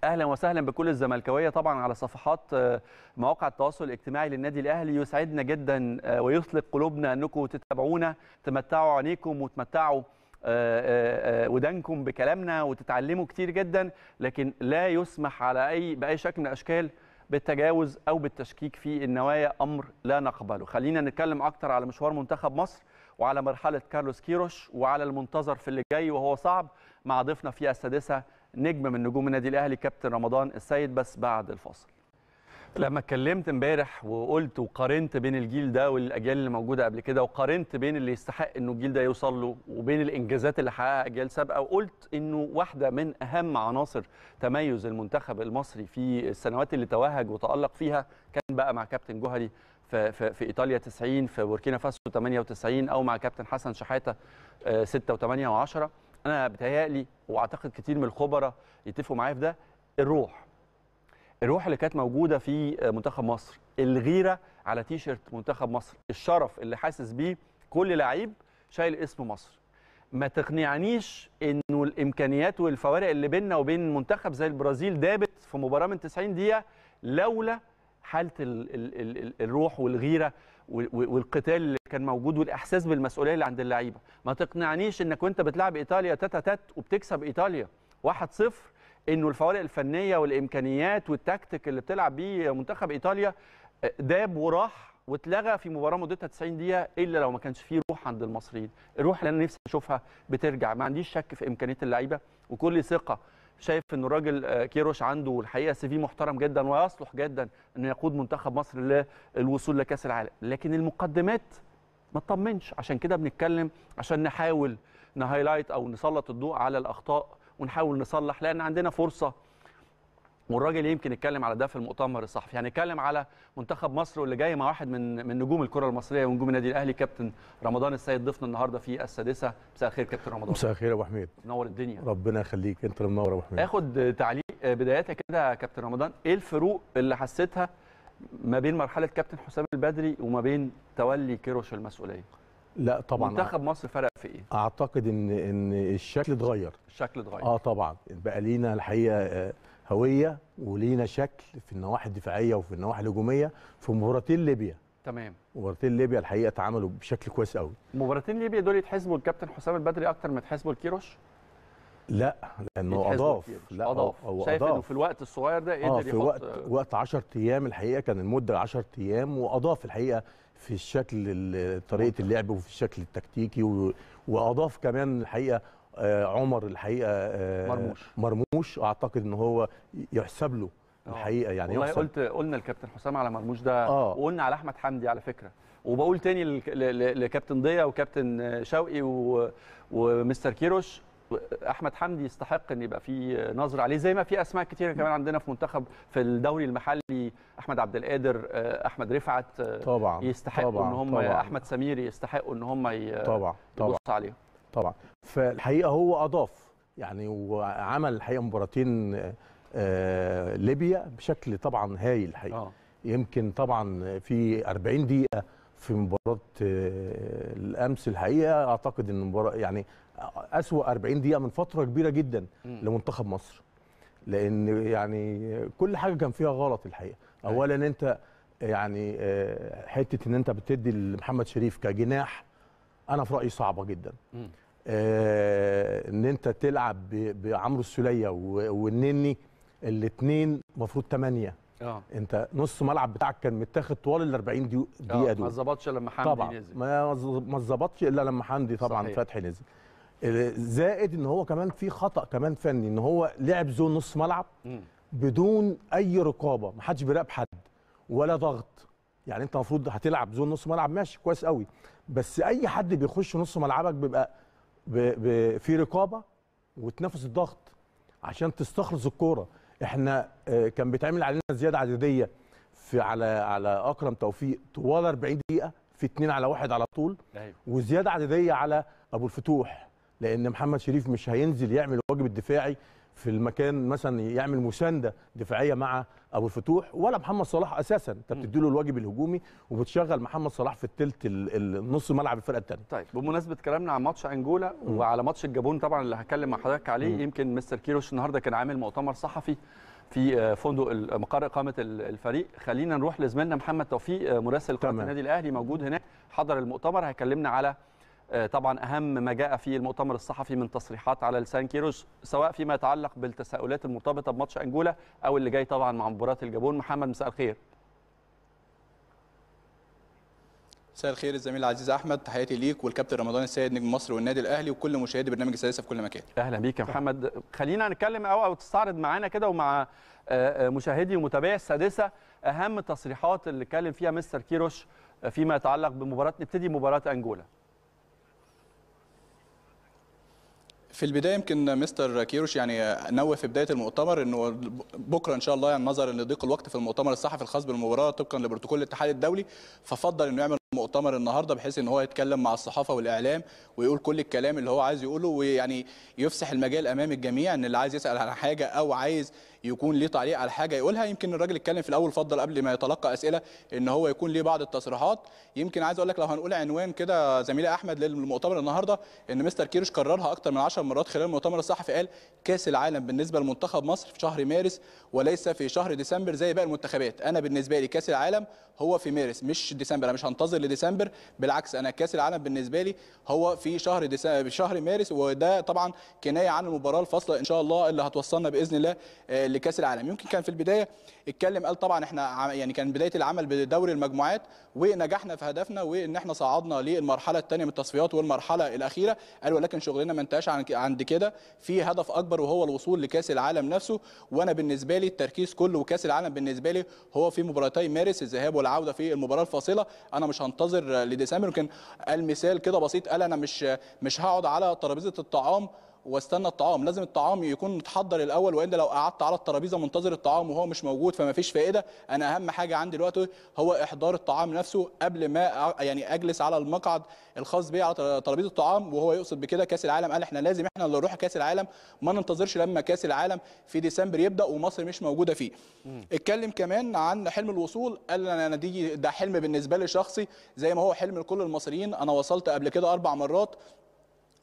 [SPEAKER 1] اهلا وسهلا بكل الزملكاويه طبعا على صفحات آه، مواقع التواصل الاجتماعي للنادي الاهلي يسعدنا جدا آه، ويطلق قلوبنا انكم تتابعونا تمتعوا عينيكم وتمتعوا آه، ودانكم بكلامنا وتتعلموا كتير جدا لكن لا يسمح على اي باي شكل من الاشكال بالتجاوز او بالتشكيك في النوايا امر لا نقبله خلينا نتكلم اكتر على مشوار منتخب مصر وعلى مرحله كارلوس كيروش وعلى المنتظر في اللي جاي وهو صعب مع ضيفنا في السادسه نجم من نجوم النادي الاهلي كابتن رمضان السيد بس بعد الفاصل لما اتكلمت امبارح وقلت وقارنت بين الجيل ده والاجيال اللي موجوده قبل كده وقارنت بين اللي يستحق انه الجيل ده يوصل له وبين الانجازات اللي حققها اجيال سابقه وقلت انه واحده من اهم عناصر تميز المنتخب المصري في السنوات اللي توهج وتالق فيها كان بقى مع كابتن جوهري في, في, في ايطاليا 90 في بوركينا فاسو 98 او مع كابتن حسن شحاته 6 و8 و10 انا بتهيألي واعتقد كتير من الخبراء يتفقوا معايا في ده الروح الروح اللي كانت موجوده في آه، منتخب مصر الغيره على تيشرت منتخب مصر الشرف اللي حاسس بيه كل لعيب شايل اسم مصر ما تقنعنيش انه الامكانيات والفوارق اللي بيننا وبين منتخب زي البرازيل دابت في مباراه من 90 دقيقه لولا حاله الـ الـ الـ الروح والغيره والقتال اللي كان موجود والاحساس بالمسؤوليه اللي عند اللعيبه ما تقنعنيش انك وانت بتلعب ايطاليا تاتا تات وبتكسب ايطاليا 1-0 انه الفوارق الفنيه والامكانيات والتكتيك اللي بتلعب بيه منتخب ايطاليا آه، داب وراح واتلغى في مباراه مدتها 90 دقيقه الا لو ما كانش فيه روح عند المصريين الروح اللي انا نفسي اشوفها بترجع ما عنديش شك في امكانيه اللعيبه وكل ثقه شايف ان الراجل آه، كيروش عنده الحقيقه سي في محترم جدا ويصلح جدا انه يقود منتخب مصر للوصول لكاس العالم لكن المقدمات ما تطمنش عشان كده بنتكلم عشان نحاول نهايلايت او نسلط الضوء على الاخطاء ونحاول نصلح لان عندنا فرصه والراجل يمكن يتكلم على ده في المؤتمر الصحفي هنتكلم يعني على منتخب مصر واللي جاي مع واحد من من نجوم الكره المصريه ونجوم النادي الاهلي كابتن رمضان السيد ضيفنا النهارده في السادسه مساء الخير كابتن رمضان مساء الخير يا ابو حميد نور الدنيا
[SPEAKER 4] ربنا يخليك انت منور يا ابو حميد
[SPEAKER 1] اخد تعليق آه، بدايتك كده يا كابتن رمضان ايه الفروق اللي حسيتها ما بين مرحله كابتن حسام البدري وما بين تولي كيروش المسؤوليه
[SPEAKER 4] لا طبعا منتخب
[SPEAKER 1] مصر فرق في ايه
[SPEAKER 4] اعتقد ان ان الشكل اتغير الشكل اتغير اه طبعا بقى لينا الحقيقه آه، هويه ولينا شكل في النواحي الدفاعيه وفي النواحي الهجوميه في مباراتين ليبيا تمام مباراتين ليبيا الحقيقه اتعاملوا بشكل كويس قوي
[SPEAKER 1] مباراتين ليبيا دول يتحسبوا الكابتن حسام البدري اكتر ما يتحسبوا الكيروش
[SPEAKER 4] لا لانه اضاف لا اضاف هو شايف انه في
[SPEAKER 1] الوقت الصغير ده قدر آه في وقت
[SPEAKER 4] وقت 10 ايام الحقيقه كان المده 10 ايام واضاف الحقيقه في الشكل طريقه اللعب وفي الشكل التكتيكي واضاف كمان الحقيقه آه، عمر الحقيقه آه، مرموش مرموش اعتقد ان هو يحسب له آه. الحقيقه يعني والله قلت
[SPEAKER 1] قلنا الكابتن حسام على مرموش ده آه. وقلنا على احمد حمدي على فكره وبقول تاني لكابتن ضيا وكابتن شوقي ومستر كيروش احمد حمدي يستحق ان يبقى في نظر عليه زي ما في اسماء كتيره كمان عندنا في منتخب في الدوري المحلي احمد عبد القادر احمد رفعت طبعا يستحقوا ان هم طبعا. احمد سمير يستحقوا ان هم يبصوا طبعا عليهم
[SPEAKER 4] طبعا فالحقيقه هو اضاف يعني وعمل الحقيقه مباراتين آه، ليبيا بشكل طبعا هايل الحقيقه آه. يمكن طبعا في 40 دقيقه في مباراه آه، الامس الحقيقه اعتقد ان المباراه يعني اسوا 40 دقيقه من فتره كبيره جدا م. لمنتخب مصر لان يعني كل حاجه كان فيها غلط الحقيقه أيوة. اولا انت يعني آه، حته ان انت بتدي لمحمد شريف كجناح انا في رايي صعبه جدا م. آه، ان انت تلعب بعمرو السوليه والنني الاثنين المفروض ثمانيه اه انت نص ملعب بتاعك كان متاخد طوال ال 40 آه، دقيقه دول آه ما
[SPEAKER 1] ظبطش لما حمدي طبعًا نزل
[SPEAKER 4] ما ما ظبطش الا لما حمدي طبعا صحيح. فتحي نزل زائد ان هو كمان في خطا كمان فني ان هو لعب زون نص ملعب بدون اي رقابه ما حدش بيراقب حد ولا ضغط يعني انت المفروض هتلعب زون نص ملعب ماشي كويس قوي بس اي حد بيخش نص ملعبك بيبقى في رقابه وتنافس الضغط عشان تستخلص الكوره احنا آه، كان بيتعمل علينا زياده عدديه في على على اكرم توفيق طوال 40 دقيقه في 2 على 1 على طول أيوه. وزياده عدديه على ابو الفتوح لان محمد شريف مش هينزل يعمل الواجب الدفاعي في المكان مثلا يعمل مسانده دفاعيه مع ابو الفتوح ولا محمد صلاح اساسا انت بتدي له الواجب الهجومي وبتشغل محمد صلاح في الثلث النص ملعب الفرقه الثانيه طيب
[SPEAKER 1] بمناسبه كلامنا عن ماتش انجولا
[SPEAKER 4] وعلى ماتش الجابون طبعا اللي هكلم مع حضرتك عليه
[SPEAKER 1] م. يمكن مستر كيروش النهارده كان عامل مؤتمر صحفي في آه، فندق مقر اقامه الفريق خلينا نروح لزميلنا محمد توفيق آه، مراسل قناه النادي الاهلي موجود هناك حضر المؤتمر هيكلمنا على آه، طبعا اهم ما جاء في المؤتمر الصحفي من تصريحات على لسان كيروش سواء فيما يتعلق بالتساؤلات المرتبطه بماتش انجولا او اللي جاي طبعا مع مباراه الجابون محمد مساء الخير
[SPEAKER 2] مساء الخير الزميل العزيز احمد تحياتي ليك والكابتن رمضان السيد نجم مصر والنادي الاهلي وكل مشاهدي برنامج السادسه في كل مكان
[SPEAKER 1] اهلا بيك يا محمد خلينا نتكلم او او تستعرض معانا كده ومع آه، آه، مشاهدي ومتابعي السادسه اهم التصريحات اللي اتكلم فيها مستر كيروش فيما يتعلق بمباراه نبتدي مباراه انجولا
[SPEAKER 2] في البدايه يمكن مستر كيروش يعني نوى في بدايه المؤتمر انه بكره ان شاء الله يعني نظرا لضيق الوقت في المؤتمر الصحفي الخاص بالمباراه طبقا لبروتوكول الاتحاد الدولي ففضل انه يعمل مؤتمر النهارده بحيث ان هو يتكلم مع الصحافه والاعلام ويقول كل الكلام اللي هو عايز يقوله ويعني يفسح المجال امام الجميع ان اللي عايز يسال عن حاجه او عايز يكون ليه تعليق على حاجه يقولها يمكن الراجل اتكلم في الاول فضل قبل ما يتلقى اسئله ان هو يكون ليه بعض التصريحات يمكن عايز اقول لك لو هنقول عنوان كده زميلي احمد للمؤتمر النهارده ان مستر كيروش كررها اكتر من 10 مرات خلال المؤتمر الصحفي قال كاس العالم بالنسبه لمنتخب مصر في شهر مارس وليس في شهر ديسمبر زي باقي المنتخبات انا بالنسبه لي كاس العالم هو في مارس مش ديسمبر انا مش هنتظر لديسمبر بالعكس انا كاس العالم بالنسبه لي هو في شهر ديسمبر شهر مارس وده طبعا كنايه عن المباراه الفاصله ان شاء الله اللي هتوصلنا باذن الله آه، لكاس العالم يمكن كان في البدايه اتكلم قال طبعا احنا يعني كان بدايه العمل بدوري المجموعات ونجحنا في هدفنا وان احنا صعدنا للمرحله الثانيه من التصفيات والمرحله الاخيره قال ولكن شغلنا ما انتهاش عند كده في هدف اكبر وهو الوصول لكاس العالم نفسه وانا بالنسبه لي التركيز كله وكاس العالم بالنسبه لي هو في مباراتي مارس الذهاب والعوده في المباراه الفاصله انا مش هنتظر لديسمبر يمكن قال مثال كده بسيط قال انا مش مش هقعد على ترابيزه الطعام واستنى الطعام لازم الطعام يكون متحضر الاول والا لو قعدت على الترابيزه منتظر الطعام وهو مش موجود فما فيش فائده انا اهم حاجه عندي دلوقتي هو احضار الطعام نفسه قبل ما يعني اجلس على المقعد الخاص بي على ترابيزه الطعام وهو يقصد بكده كاس العالم قال احنا لازم احنا اللي نروح كاس العالم ما ننتظرش لما كاس العالم في ديسمبر يبدا ومصر مش موجوده فيه اتكلم كمان عن حلم الوصول قال انا دي ده حلم بالنسبه لي شخصي زي ما هو حلم لكل المصريين انا وصلت قبل كده اربع مرات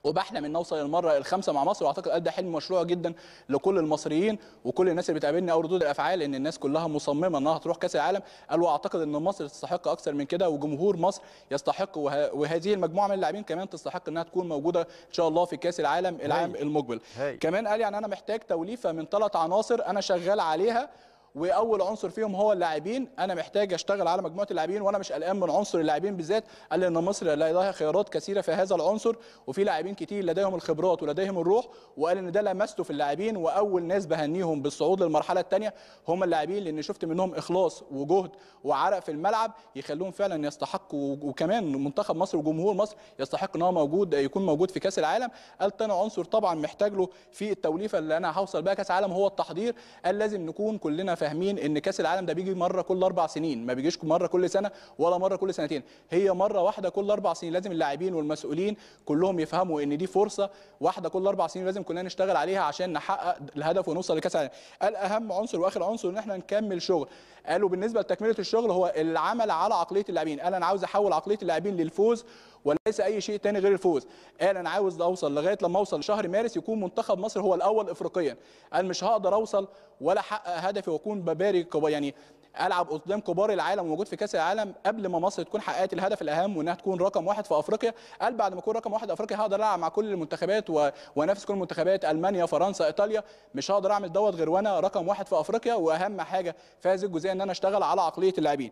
[SPEAKER 2] وبحلم ان اوصل للمره الخامسه مع مصر واعتقد ده حلم مشروع جدا لكل المصريين وكل الناس اللي بتقابلني او ردود الافعال ان الناس كلها مصممه انها تروح كاس العالم قالوا اعتقد ان مصر تستحق اكثر من كده وجمهور مصر يستحق وه... وهذه المجموعه من اللاعبين كمان تستحق انها تكون موجوده ان شاء الله في كاس العالم العام المقبل هي. كمان قال يعني انا محتاج توليفه من ثلاث عناصر انا شغال عليها واول عنصر فيهم هو اللاعبين انا محتاج اشتغل على مجموعه اللاعبين وانا مش قلقان من عنصر اللاعبين بالذات قال لي ان مصر لديها خيارات كثيره في هذا العنصر وفي لاعبين كتير لديهم الخبرات ولديهم الروح وقال ان ده لمسته في اللاعبين واول ناس بهنيهم بالصعود للمرحله الثانيه هم اللاعبين لان شفت منهم اخلاص وجهد وعرق في الملعب يخلوهم فعلا يستحقوا وكمان منتخب مصر وجمهور مصر يستحق ان هو موجود يكون موجود في كاس العالم قال ثاني عنصر طبعا محتاج له في التوليفه اللي انا هوصل بيها كاس عالم هو التحضير قال لازم نكون كلنا فاهمين ان كاس العالم ده بيجي مره كل اربع سنين ما بيجيش مره كل سنه ولا مره كل سنتين هي مره واحده كل اربع سنين لازم اللاعبين والمسؤولين كلهم يفهموا ان دي فرصه واحده كل اربع سنين لازم كلنا نشتغل عليها عشان نحقق الهدف ونوصل لكاس العالم الاهم عنصر واخر عنصر ان احنا نكمل شغل قالوا بالنسبه لتكمله الشغل هو العمل على عقليه اللاعبين قال انا عاوز احول عقليه اللاعبين للفوز وليس اي شيء تاني غير الفوز قال انا عاوز اوصل لغايه لما اوصل شهر مارس يكون منتخب مصر هو الاول افريقيا قال مش هقدر اوصل ولا احقق هدفي واكون بباري يعني العب قدام كبار العالم وموجود في كاس العالم قبل ما مصر تكون حققت الهدف الاهم وانها تكون رقم واحد في افريقيا قال بعد ما اكون رقم واحد في افريقيا هقدر العب مع كل المنتخبات و... وانافس كل المنتخبات المانيا فرنسا ايطاليا مش هقدر اعمل دوت غير وانا رقم واحد في افريقيا واهم حاجه في هذه الجزئيه ان انا اشتغل على عقليه اللاعبين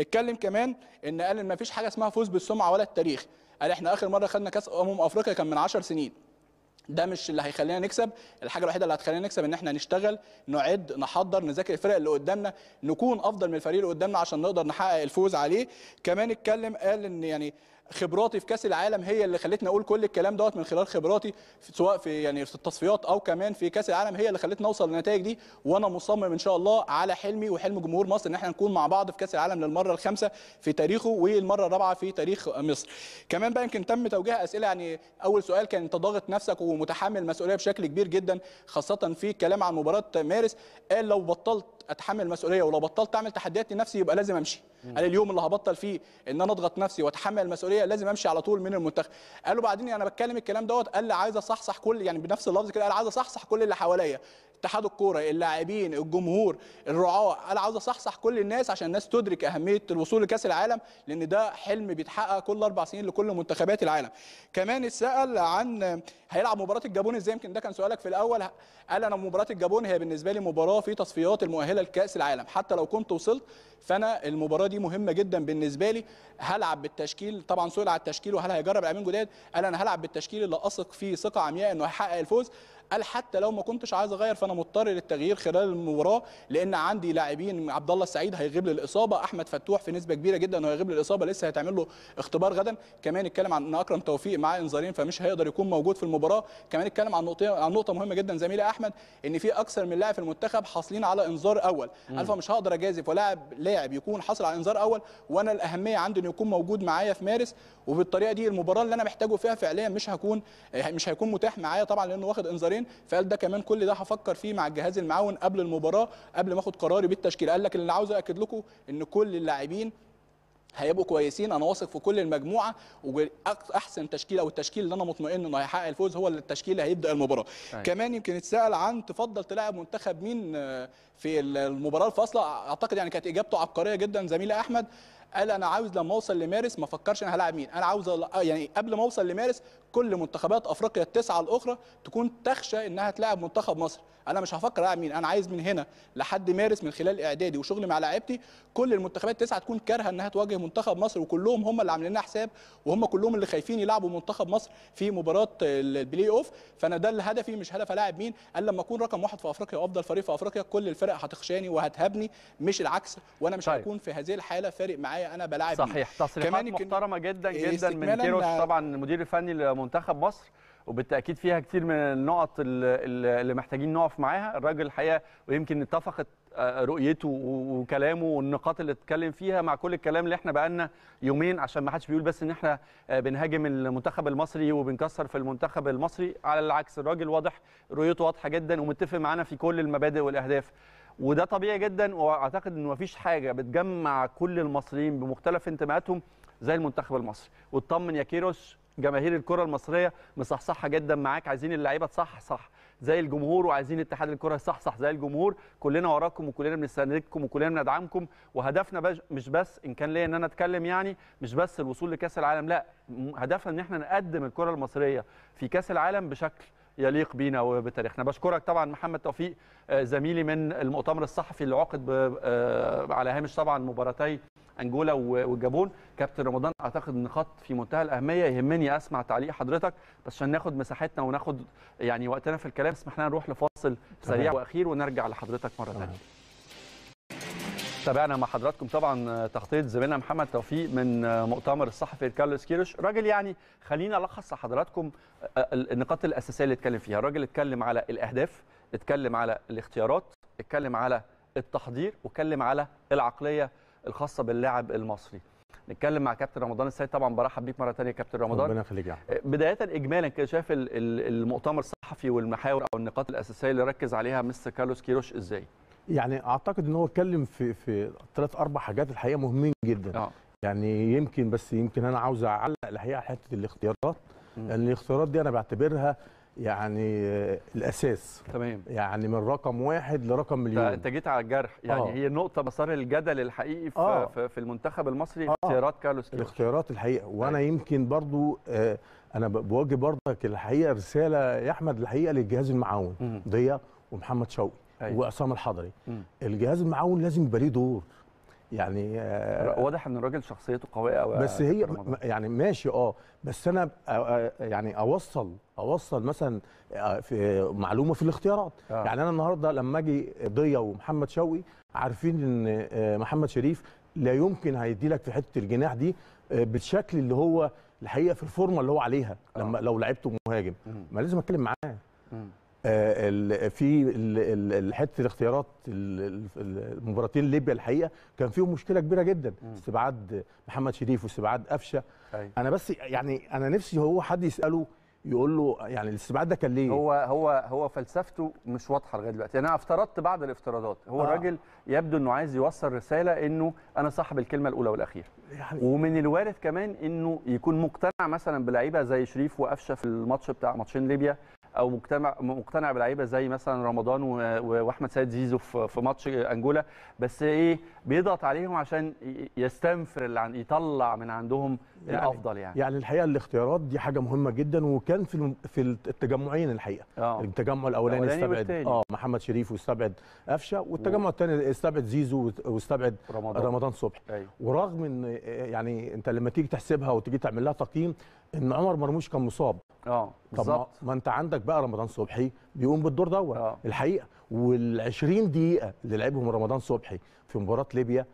[SPEAKER 2] اتكلم كمان ان قال ان مفيش حاجه اسمها فوز بالسمعه ولا التاريخ قال احنا اخر مره خدنا كاس امم افريقيا كان من 10 سنين ده مش اللي هيخلينا نكسب الحاجه الوحيده اللي هتخلينا نكسب ان احنا نشتغل نعد نحضر نذاكر الفرق اللي قدامنا نكون افضل من الفريق اللي قدامنا عشان نقدر نحقق الفوز عليه كمان اتكلم قال ان يعني خبراتي في كاس العالم هي اللي خلتني اقول كل الكلام دوت من خلال خبراتي في سواء في يعني في التصفيات او كمان في كاس العالم هي اللي خلتني اوصل للنتائج دي وانا مصمم ان شاء الله على حلمي وحلم جمهور مصر ان احنا نكون مع بعض في كاس العالم للمره الخامسه في تاريخه والمره الرابعه في تاريخ مصر كمان بقى يمكن تم توجيه اسئله يعني اول سؤال كان انت ضاغط نفسك ومتحمل مسؤوليه بشكل كبير جدا خاصه في الكلام عن مباراه مارس قال لو بطلت اتحمل مسؤوليه ولو بطلت اعمل تحديات لنفسي يبقى لازم امشي مم. قال اليوم اللي هبطل فيه ان انا اضغط نفسي واتحمل المسؤوليه لازم امشي على طول من المنتخب قالوا بعدين انا بتكلم الكلام دوت قال لي عايز اصحصح كل يعني بنفس اللفظ كده قال عايز اصحصح كل اللي حواليا اتحاد الكوره اللاعبين الجمهور الرعاه انا عاوز اصحصح كل الناس عشان الناس تدرك اهميه الوصول لكاس العالم لان ده حلم بيتحقق كل اربع سنين لكل منتخبات العالم كمان اتسال عن هيلعب مباراه الجابون ازاي يمكن ده كان سؤالك في الاول قال انا مباراه الجابون هي بالنسبه لي مباراه في تصفيات المؤهله لكاس العالم حتى لو كنت وصلت فانا المباراه دي مهمه جدا بالنسبه لي هلعب بالتشكيل طبعا سئل على التشكيل وهل هيجرب امين جداد قال انا هلعب بالتشكيل اللي اثق فيه ثقه عمياء انه هيحقق الفوز قال حتى لو ما كنتش عايز اغير فانا مضطر للتغيير خلال المباراه لان عندي لاعبين عبد الله السعيد هيغيب للاصابه احمد فتوح في نسبه كبيره جدا انه هيغيب للاصابه لسه هيتعمل له اختبار غدا كمان اتكلم عن ان اكرم توفيق معاه انذارين فمش هيقدر يكون موجود في المباراه كمان اتكلم عن نقطه عن نقطه مهمه جدا زميلي احمد ان في اكثر من لاعب في المنتخب حاصلين على انذار اول قال فمش هقدر اجازف ولاعب لاعب يكون حاصل على انذار اول وانا الاهميه عندي انه يكون موجود معايا في مارس وبالطريقه دي المباراه اللي انا محتاجه فيها فعليا مش هكون مش هيكون متاح معايا طبعا لانه واخد انذارين معين فقال ده كمان كل ده هفكر فيه مع الجهاز المعاون قبل المباراه قبل ما اخد قراري بالتشكيل قال لك اللي عاوز اكد لكم ان كل اللاعبين هيبقوا كويسين انا واثق في كل المجموعه واحسن تشكيل او التشكيل اللي انا مطمئن انه هيحقق الفوز هو التشكيل اللي هيبدا المباراه أي. طيب. كمان يمكن اتسال عن تفضل تلاعب منتخب مين آه، في المباراه الفاصله اعتقد يعني كانت اجابته عبقريه جدا زميلي احمد قال انا عاوز لما اوصل لمارس ما افكرش انا هلاعب مين انا عاوز يعني قبل ما اوصل لمارس كل منتخبات افريقيا التسعه الاخرى تكون تخشى انها تلاعب منتخب مصر انا مش هفكر بقى مين انا عايز من هنا لحد مارس من خلال اعدادي وشغلي مع لاعيبتي كل المنتخبات التسعه تكون كارهه انها تواجه منتخب مصر وكلهم هم اللي عاملين لنا حساب وهم كلهم اللي خايفين يلعبوا منتخب مصر في مباراه البلاي اوف فانا ده اللي هدفي مش هدف الاعب مين الا لما اكون رقم واحد في افريقيا وافضل فريق في افريقيا كل الفرق هتخشاني وهتهبني مش العكس وانا مش طيب. هكون في هذه الحاله فارق معايا انا بلاعب صحيح تصريحات محترمه جدا جدا من كيروش طبعا
[SPEAKER 1] المدير الفني لمنتخب مصر وبالتاكيد فيها كتير من النقط اللي محتاجين نقف معاها الراجل الحقيقه ويمكن اتفقت آه، رؤيته وكلامه والنقاط اللي اتكلم فيها مع كل الكلام اللي احنا بقالنا يومين عشان ما حدش بيقول بس ان احنا آه، بنهاجم المنتخب المصري وبنكسر في المنتخب المصري على العكس الراجل واضح رؤيته واضحه جدا ومتفق معانا في كل المبادئ والاهداف وده طبيعي جدا واعتقد ان مفيش حاجه بتجمع كل المصريين بمختلف انتماءاتهم زي المنتخب المصري واطمن يا كيروس جماهير الكره المصريه مصحصحه جدا معاك عايزين اللعيبه تصحصح زي الجمهور وعايزين اتحاد الكره يصحصح زي الجمهور كلنا وراكم وكلنا بنستندكم وكلنا بندعمكم وهدفنا مش بس ان كان ليا ان انا اتكلم يعني مش بس الوصول لكاس العالم لا هدفنا ان احنا نقدم الكره المصريه في كاس العالم بشكل يليق بينا وبتاريخنا بشكرك طبعا محمد توفيق آه، زميلي من المؤتمر الصحفي اللي عقد آه، على هامش طبعا مباراتي انجولا والجابون كابتن رمضان اعتقد ان خط في منتهى الاهميه يهمني اسمع تعليق حضرتك بس عشان ناخد مساحتنا وناخد يعني وقتنا في الكلام اسمح لنا نروح لفاصل سريع واخير ونرجع لحضرتك مره ثانيه تابعنا مع حضراتكم طبعا تغطيه زميلنا محمد توفيق من مؤتمر الصحفي كارلوس كيروش راجل يعني خلينا الخص لحضراتكم آه، آه، النقاط الاساسيه اللي اتكلم فيها الراجل اتكلم على الاهداف اتكلم على الاختيارات اتكلم على التحضير واتكلم على العقليه الخاصه باللاعب المصري نتكلم مع كابتن رمضان السيد طبعا برحب بيك مره ثانيه كابتن رمضان ربنا يخليك يا آه، بدايه اجمالا كده شايف المؤتمر الصحفي والمحاور او النقاط الاساسيه اللي ركز عليها مستر كارلوس كيروش ازاي
[SPEAKER 4] يعني اعتقد ان هو اتكلم في في ثلاث اربع حاجات الحقيقه مهمين جدا آه. يعني يمكن بس يمكن انا عاوز اعلق الحقيقه على حته الاختيارات لان الاختيارات دي انا بعتبرها يعني آه، الاساس تمام يعني من رقم واحد لرقم مليون انت
[SPEAKER 1] جيت على الجرح يعني آه. هي نقطه مسار الجدل الحقيقي في, آه. في المنتخب المصري آه. اختيارات
[SPEAKER 4] كارلوس كيروش الاختيارات الحقيقه وانا أي. أيوة. يمكن برضو آه، انا بوجه برضك الحقيقه رساله يا احمد الحقيقه للجهاز المعاون ضياء ومحمد شوقي أيوة. وعصام الحضري الجهاز المعاون لازم يبقى ليه دور يعني آه،
[SPEAKER 1] واضح ان الراجل شخصيته قويه
[SPEAKER 4] قوي بس هي يعني ماشي اه بس انا آه، آه، يعني اوصل اوصل مثلا في معلومه في الاختيارات آه. يعني انا النهارده لما اجي ضيا ومحمد شوقي عارفين ان محمد شريف لا يمكن هيدي لك في حته الجناح دي بالشكل اللي هو الحقيقه في الفورمه اللي هو عليها لما آه. لو لعبته مهاجم ما لازم اتكلم معاه آه، في حته الاختيارات المباراتين ليبيا الحقيقه كان فيهم مشكله كبيره جدا استبعاد محمد شريف واستبعاد قفشه انا بس يعني انا نفسي هو حد يساله يقول له يعني الاستبعاد ده كان ليه هو
[SPEAKER 1] هو هو فلسفته مش واضحه لغايه دلوقتي انا افترضت بعض الافتراضات هو آه. الراجل يبدو انه عايز يوصل رساله انه انا صاحب الكلمه الاولى والاخيره يعني ومن الوارد كمان انه يكون مقتنع مثلا بلعيبه زي شريف وقفشه في الماتش بتاع ماتشين ليبيا او مجتمع مقتنع بلعيبه زي مثلا رمضان واحمد سيد زيزو في ماتش انجولا بس ايه بيضغط عليهم عشان يستنفر اللي عن يطلع من عندهم يعني الافضل يعني
[SPEAKER 4] يعني الحقيقه الاختيارات دي حاجه مهمه جدا وكان في في التجمعين الحقيقه أوه. التجمع الاولاني استبعد اه محمد شريف واستبعد قفشه والتجمع و... الثاني استبعد زيزو واستبعد رمضان, رمضان صبحي أيوه. ورغم ان يعني انت لما تيجي تحسبها وتيجي تعمل لها تقييم ان عمر مرموش كان مصاب اه بالظبط ما انت عندك بقى رمضان صبحي بيقوم بالدور دوت آه. الحقيقه وال20 دقيقه اللي لعبهم رمضان صبحي في مباراه ليبيا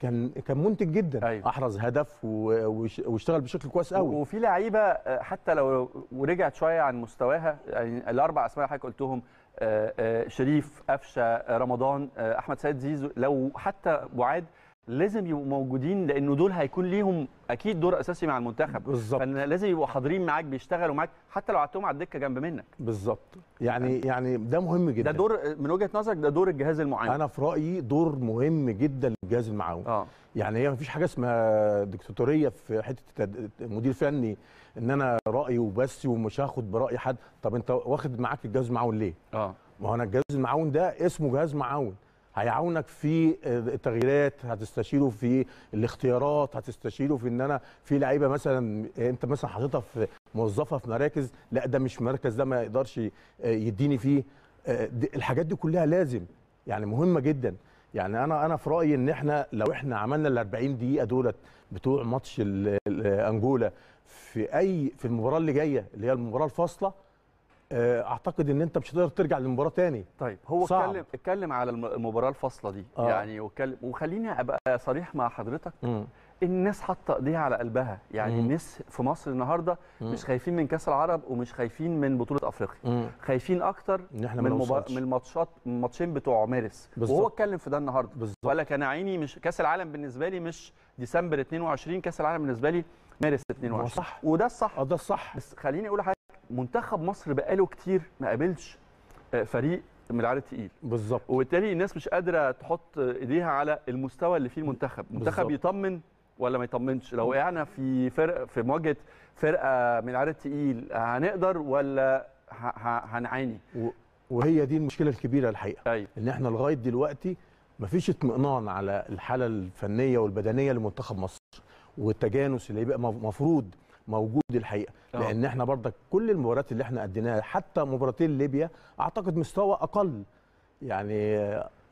[SPEAKER 4] كان كان منتج جدا أيوة. احرز هدف واشتغل بشكل كويس قوي وفي لعيبه
[SPEAKER 1] آه، حتى لو ورجعت شويه عن مستواها يعني الاربع اسماء اللي حضرتك قلتهم آه، شريف قفشه رمضان احمد سيد زيزو لو حتى بعاد لازم يبقوا موجودين لانه دول هيكون ليهم اكيد دور اساسي مع المنتخب بالظبط لازم يبقوا حاضرين معاك بيشتغلوا معاك حتى لو قعدتهم على الدكه جنب منك
[SPEAKER 4] بالظبط يعني يعني ده مهم جدا ده دور من وجهه نظرك ده دور الجهاز المعاون انا في رايي دور مهم جدا للجهاز المعاون آه. يعني هي مفيش حاجه اسمها دكتاتوريه في حته مدير فني ان انا رايي وبس ومش هاخد براي حد طب انت واخد معاك الجهاز المعاون ليه اه ما هو انا الجهاز المعاون ده اسمه جهاز معاون هيعاونك في آه، التغييرات هتستشيره في الاختيارات هتستشيره في ان انا في لعيبه مثلا انت مثلا حاططها في موظفه في مراكز لا ده مش مركز ده ما يقدرش آه، يديني فيه آه، الحاجات دي كلها لازم يعني مهمه جدا يعني انا انا في رايي ان احنا لو احنا عملنا ال 40 دقيقه دولت بتوع ماتش انجولا في اي في المباراه اللي جايه اللي هي المباراه الفاصله آه، اعتقد ان انت مش هتقدر ترجع للمباراه تاني طيب هو صعب. اتكلم
[SPEAKER 1] اتكلم على المباراه الفاصله دي آه. يعني وكلم وخليني ابقى صريح مع حضرتك م. الناس حاطه ايديها على قلبها يعني مم. الناس في مصر النهارده مم. مش خايفين من كاس العرب ومش خايفين من بطوله افريقيا خايفين اكتر من مبار... من الماتشات الماتشين بتوع مارس بالزبط. وهو اتكلم في ده النهارده وقال لك انا عيني مش كاس العالم بالنسبه لي مش ديسمبر 22 كاس العالم بالنسبه لي مارس 22 صح وده الصح اه ده الصح بس خليني اقول حاجه منتخب مصر بقاله كتير ما قابلش آه، فريق من العيار التقيل بالظبط وبالتالي الناس مش قادره تحط ايديها على المستوى اللي فيه المنتخب المنتخب يطمن ولا ما يطمنش لو وقعنا في فرق في مواجهه
[SPEAKER 4] فرقه من العيار التقيل هنقدر ولا هنعاني وهي دي المشكله الكبيره الحقيقه أيوة. ان احنا لغايه دلوقتي ما فيش اطمئنان على الحاله الفنيه والبدنيه لمنتخب مصر والتجانس اللي هيبقى مفروض موجود الحقيقه أوه. لان احنا برضك كل المباريات اللي احنا اديناها حتى مباراتين ليبيا اعتقد مستوى اقل يعني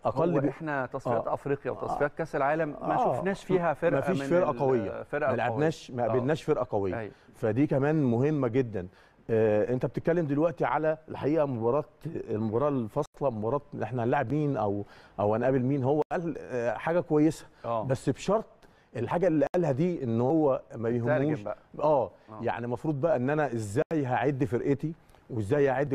[SPEAKER 4] اقل هو بي... احنا تصفيات
[SPEAKER 1] آه. افريقيا وتصفيات آه. كاس العالم
[SPEAKER 4] ما آه. شفناش فيها فرقه ما فيش فرقه قويه فرقة ما لعبناش ما آه. قابلناش فرقه قويه أي. فدي كمان مهمه جدا آه انت بتتكلم دلوقتي على الحقيقه مباراه المباراه الفاصله مباراه احنا هنلاعب مين او او هنقابل مين هو قال آه حاجه كويسه آه. بس بشرط الحاجه اللي قالها دي ان هو ما يهمنيش آه. اه يعني المفروض بقى ان انا ازاي هعد فرقتي وازاي اعد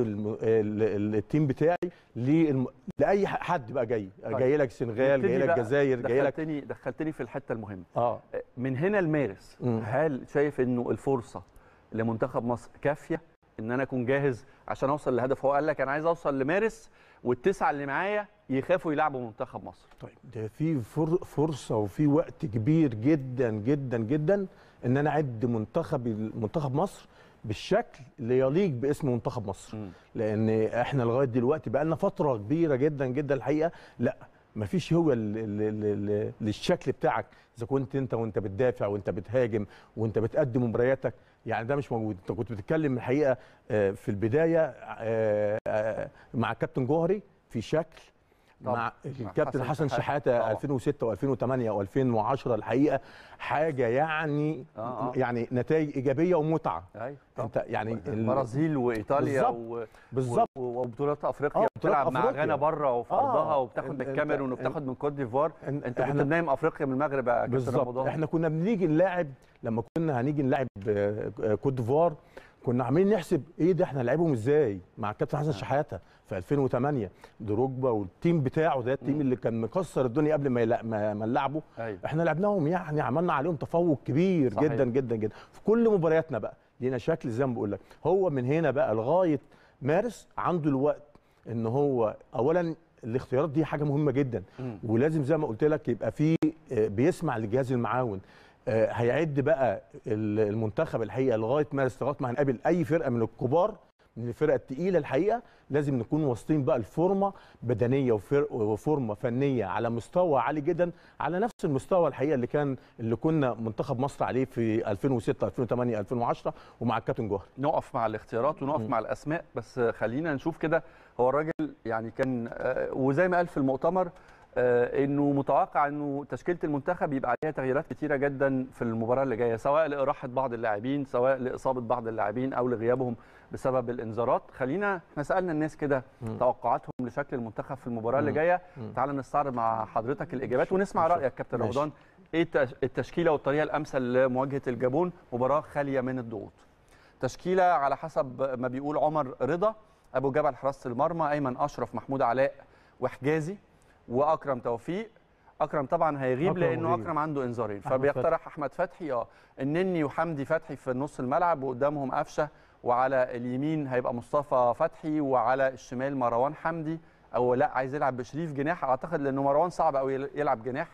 [SPEAKER 4] التيم بتاعي للم... لاي حد بقى جاي طيب. جاي لك سنغال جاي لك الجزائر جاي لك
[SPEAKER 1] دخلتني دخلتني في الحته المهمه اه, آه، من هنا لمارس هل شايف انه الفرصه لمنتخب مصر كافيه ان انا اكون جاهز عشان اوصل لهدف هو قال لك انا عايز اوصل لمارس والتسعه اللي معايا يخافوا يلعبوا منتخب مصر
[SPEAKER 4] طيب ده في فرصه وفي وقت كبير جدا جدا جدا ان انا اعد منتخب منتخب مصر بالشكل اللي يليق باسم منتخب مصر م. لان احنا لغايه دلوقتي بقى لنا فتره كبيره جدا جدا الحقيقه لا ما فيش هو للشكل بتاعك اذا كنت انت وانت بتدافع وانت بتهاجم وانت بتقدم مبارياتك يعني ده مش موجود انت كنت بتتكلم الحقيقه آه، في البدايه آه، آه، مع كابتن جوهري في شكل مع إيه الكابتن حسن, حسن شحاته 2006 و2008 و2010 الحقيقه حاجه يعني آه آه. يعني نتائج ايجابيه ومتعه أيوة. انت يعني البرازيل وايطاليا
[SPEAKER 1] بالظبط و... و... وبطولات افريقيا آه بتلعب مع غانا بره وفي آه، ارضها آه. وبتاخد من الكاميرون وبتاخد
[SPEAKER 4] من كوت ديفوار انت كنت نايم افريقيا
[SPEAKER 1] من المغرب يا بالظبط احنا
[SPEAKER 4] كنا بنيجي نلاعب لما كنا هنيجي نلاعب آه، آه، كوت ديفوار كنا عاملين نحسب ايه ده احنا لعبهم ازاي مع الكابتن حسن شحاته في 2008 دروجبا والتيم بتاعه ده التيم اللي كان مكسر الدنيا قبل ما ما نلعبه أيوة. احنا لعبناهم يعني عملنا عليهم تفوق كبير صحيح. جدا جدا جدا في كل مبارياتنا بقى لينا شكل زي ما بقول لك هو من هنا بقى لغايه مارس عنده الوقت ان هو اولا الاختيارات دي حاجه مهمه جدا مم. ولازم زي ما قلت لك يبقى في آه، بيسمع للجهاز المعاون آه، هيعد بقى المنتخب الحقيقه لغايه مارس لغايه ما هنقابل اي فرقه من الكبار الفرقه الثقيله الحقيقه لازم نكون واصلين بقى الفورمه بدنيه وفورمه فنيه على مستوى عالي جدا على نفس المستوى الحقيقه اللي كان اللي كنا منتخب مصر عليه في 2006 2008 2010 ومع الكابتن جوهر نقف مع الاختيارات ونقف م. مع الاسماء بس خلينا نشوف كده هو الراجل
[SPEAKER 1] يعني كان آه، وزي ما قال في المؤتمر آه، انه متوقع انه تشكيله المنتخب يبقى عليها تغييرات كثيره جدا في المباراه اللي جايه سواء لاراحه بعض اللاعبين سواء لاصابه بعض اللاعبين او لغيابهم بسبب الانذارات خلينا احنا سالنا الناس كده توقعاتهم لشكل المنتخب في المباراه اللي جايه تعال نستعرض مع حضرتك الاجابات ونسمع رايك كابتن رمضان ايه التشكيله والطريقه الامثل لمواجهه الجابون مباراه خاليه من الضغوط تشكيله على حسب ما بيقول عمر رضا ابو جبل حراسه المرمى ايمن اشرف محمود علاء وحجازي واكرم توفيق اكرم طبعا هيغيب أكرم لانه اكرم عنده انذارين فبيقترح احمد فتحي اه النني وحمدي فتحي في نص الملعب وقدامهم قفشه وعلى اليمين هيبقى مصطفى فتحي وعلى الشمال مروان حمدي او لا عايز يلعب بشريف جناح اعتقد لانه مروان صعب قوي يلعب جناح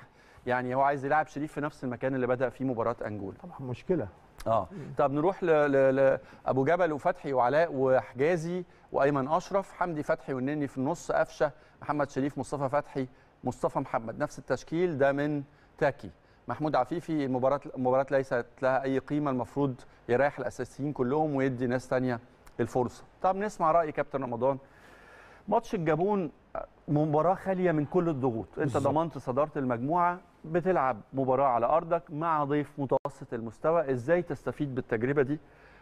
[SPEAKER 1] يعني هو عايز يلعب شريف في نفس المكان اللي بدا فيه مباراه انجولا طبعا مشكله اه طب نروح لابو جبل وفتحي وعلاء وحجازي وايمن اشرف حمدي فتحي والنني في النص قفشه محمد شريف مصطفى فتحي مصطفى محمد نفس التشكيل ده من تاكي محمود عفيفي المباراه المباراه ليست لها اي قيمه المفروض يريح الاساسيين كلهم ويدي ناس ثانيه الفرصه طب نسمع راي كابتن رمضان ماتش الجابون مباراه خاليه من كل الضغوط انت ضمنت صداره المجموعه بتلعب مباراه على ارضك مع ضيف متوسط المستوى ازاي تستفيد بالتجربه دي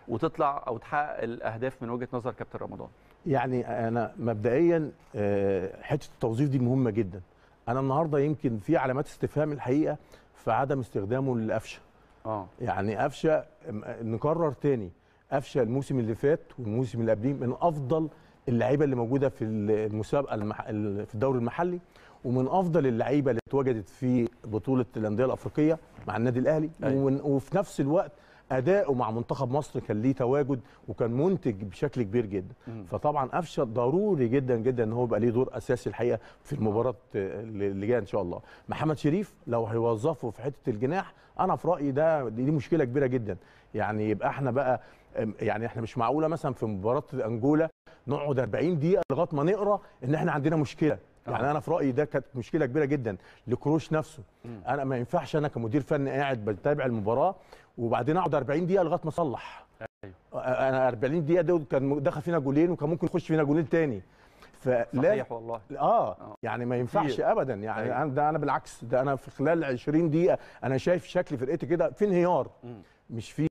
[SPEAKER 1] وتطلع او تحقق الاهداف من وجهه نظر كابتن رمضان
[SPEAKER 4] يعني انا مبدئيا آه، حته التوظيف دي مهمه جدا انا النهارده يمكن في علامات استفهام الحقيقه في عدم استخدامه للقفشه اه يعني قفشه نكرر تاني قفشه الموسم اللي فات والموسم اللي قبليه من افضل اللعيبه اللي موجوده في المسابقه المح... في الدوري المحلي ومن افضل اللعيبه اللي اتواجدت في بطوله الانديه الافريقيه مع النادي الاهلي أيوة. وفي نفس الوقت اداؤه مع منتخب مصر كان ليه تواجد وكان منتج بشكل كبير جدا مم. فطبعا قفشه ضروري جدا جدا ان هو يبقى ليه دور اساسي الحقيقه في المباراه اللي جايه ان شاء الله محمد شريف لو هيوظفه في حته الجناح انا في رايي ده دي مشكله كبيره جدا يعني يبقى احنا بقى يعني احنا مش معقوله مثلا في مباراه انجولا نقعد 40 دقيقه لغايه ما نقرا ان احنا عندنا مشكله آه. يعني انا في رايي ده كانت مشكله كبيره جدا لكروش نفسه مم. انا ما ينفعش انا كمدير فني قاعد بتابع المباراه وبعدين اقعد 40 دقيقه لغايه ما اصلح ايوه انا 40 دقيقه دول كان دخل فينا جولين وكان ممكن يخش فينا جولين تاني فلا صحيح والله آه. آه, يعني ما ينفعش فيه. ابدا يعني أيوة. انا ده انا بالعكس ده انا في خلال 20 دقيقه انا شايف شكل فرقتي كده في انهيار مش في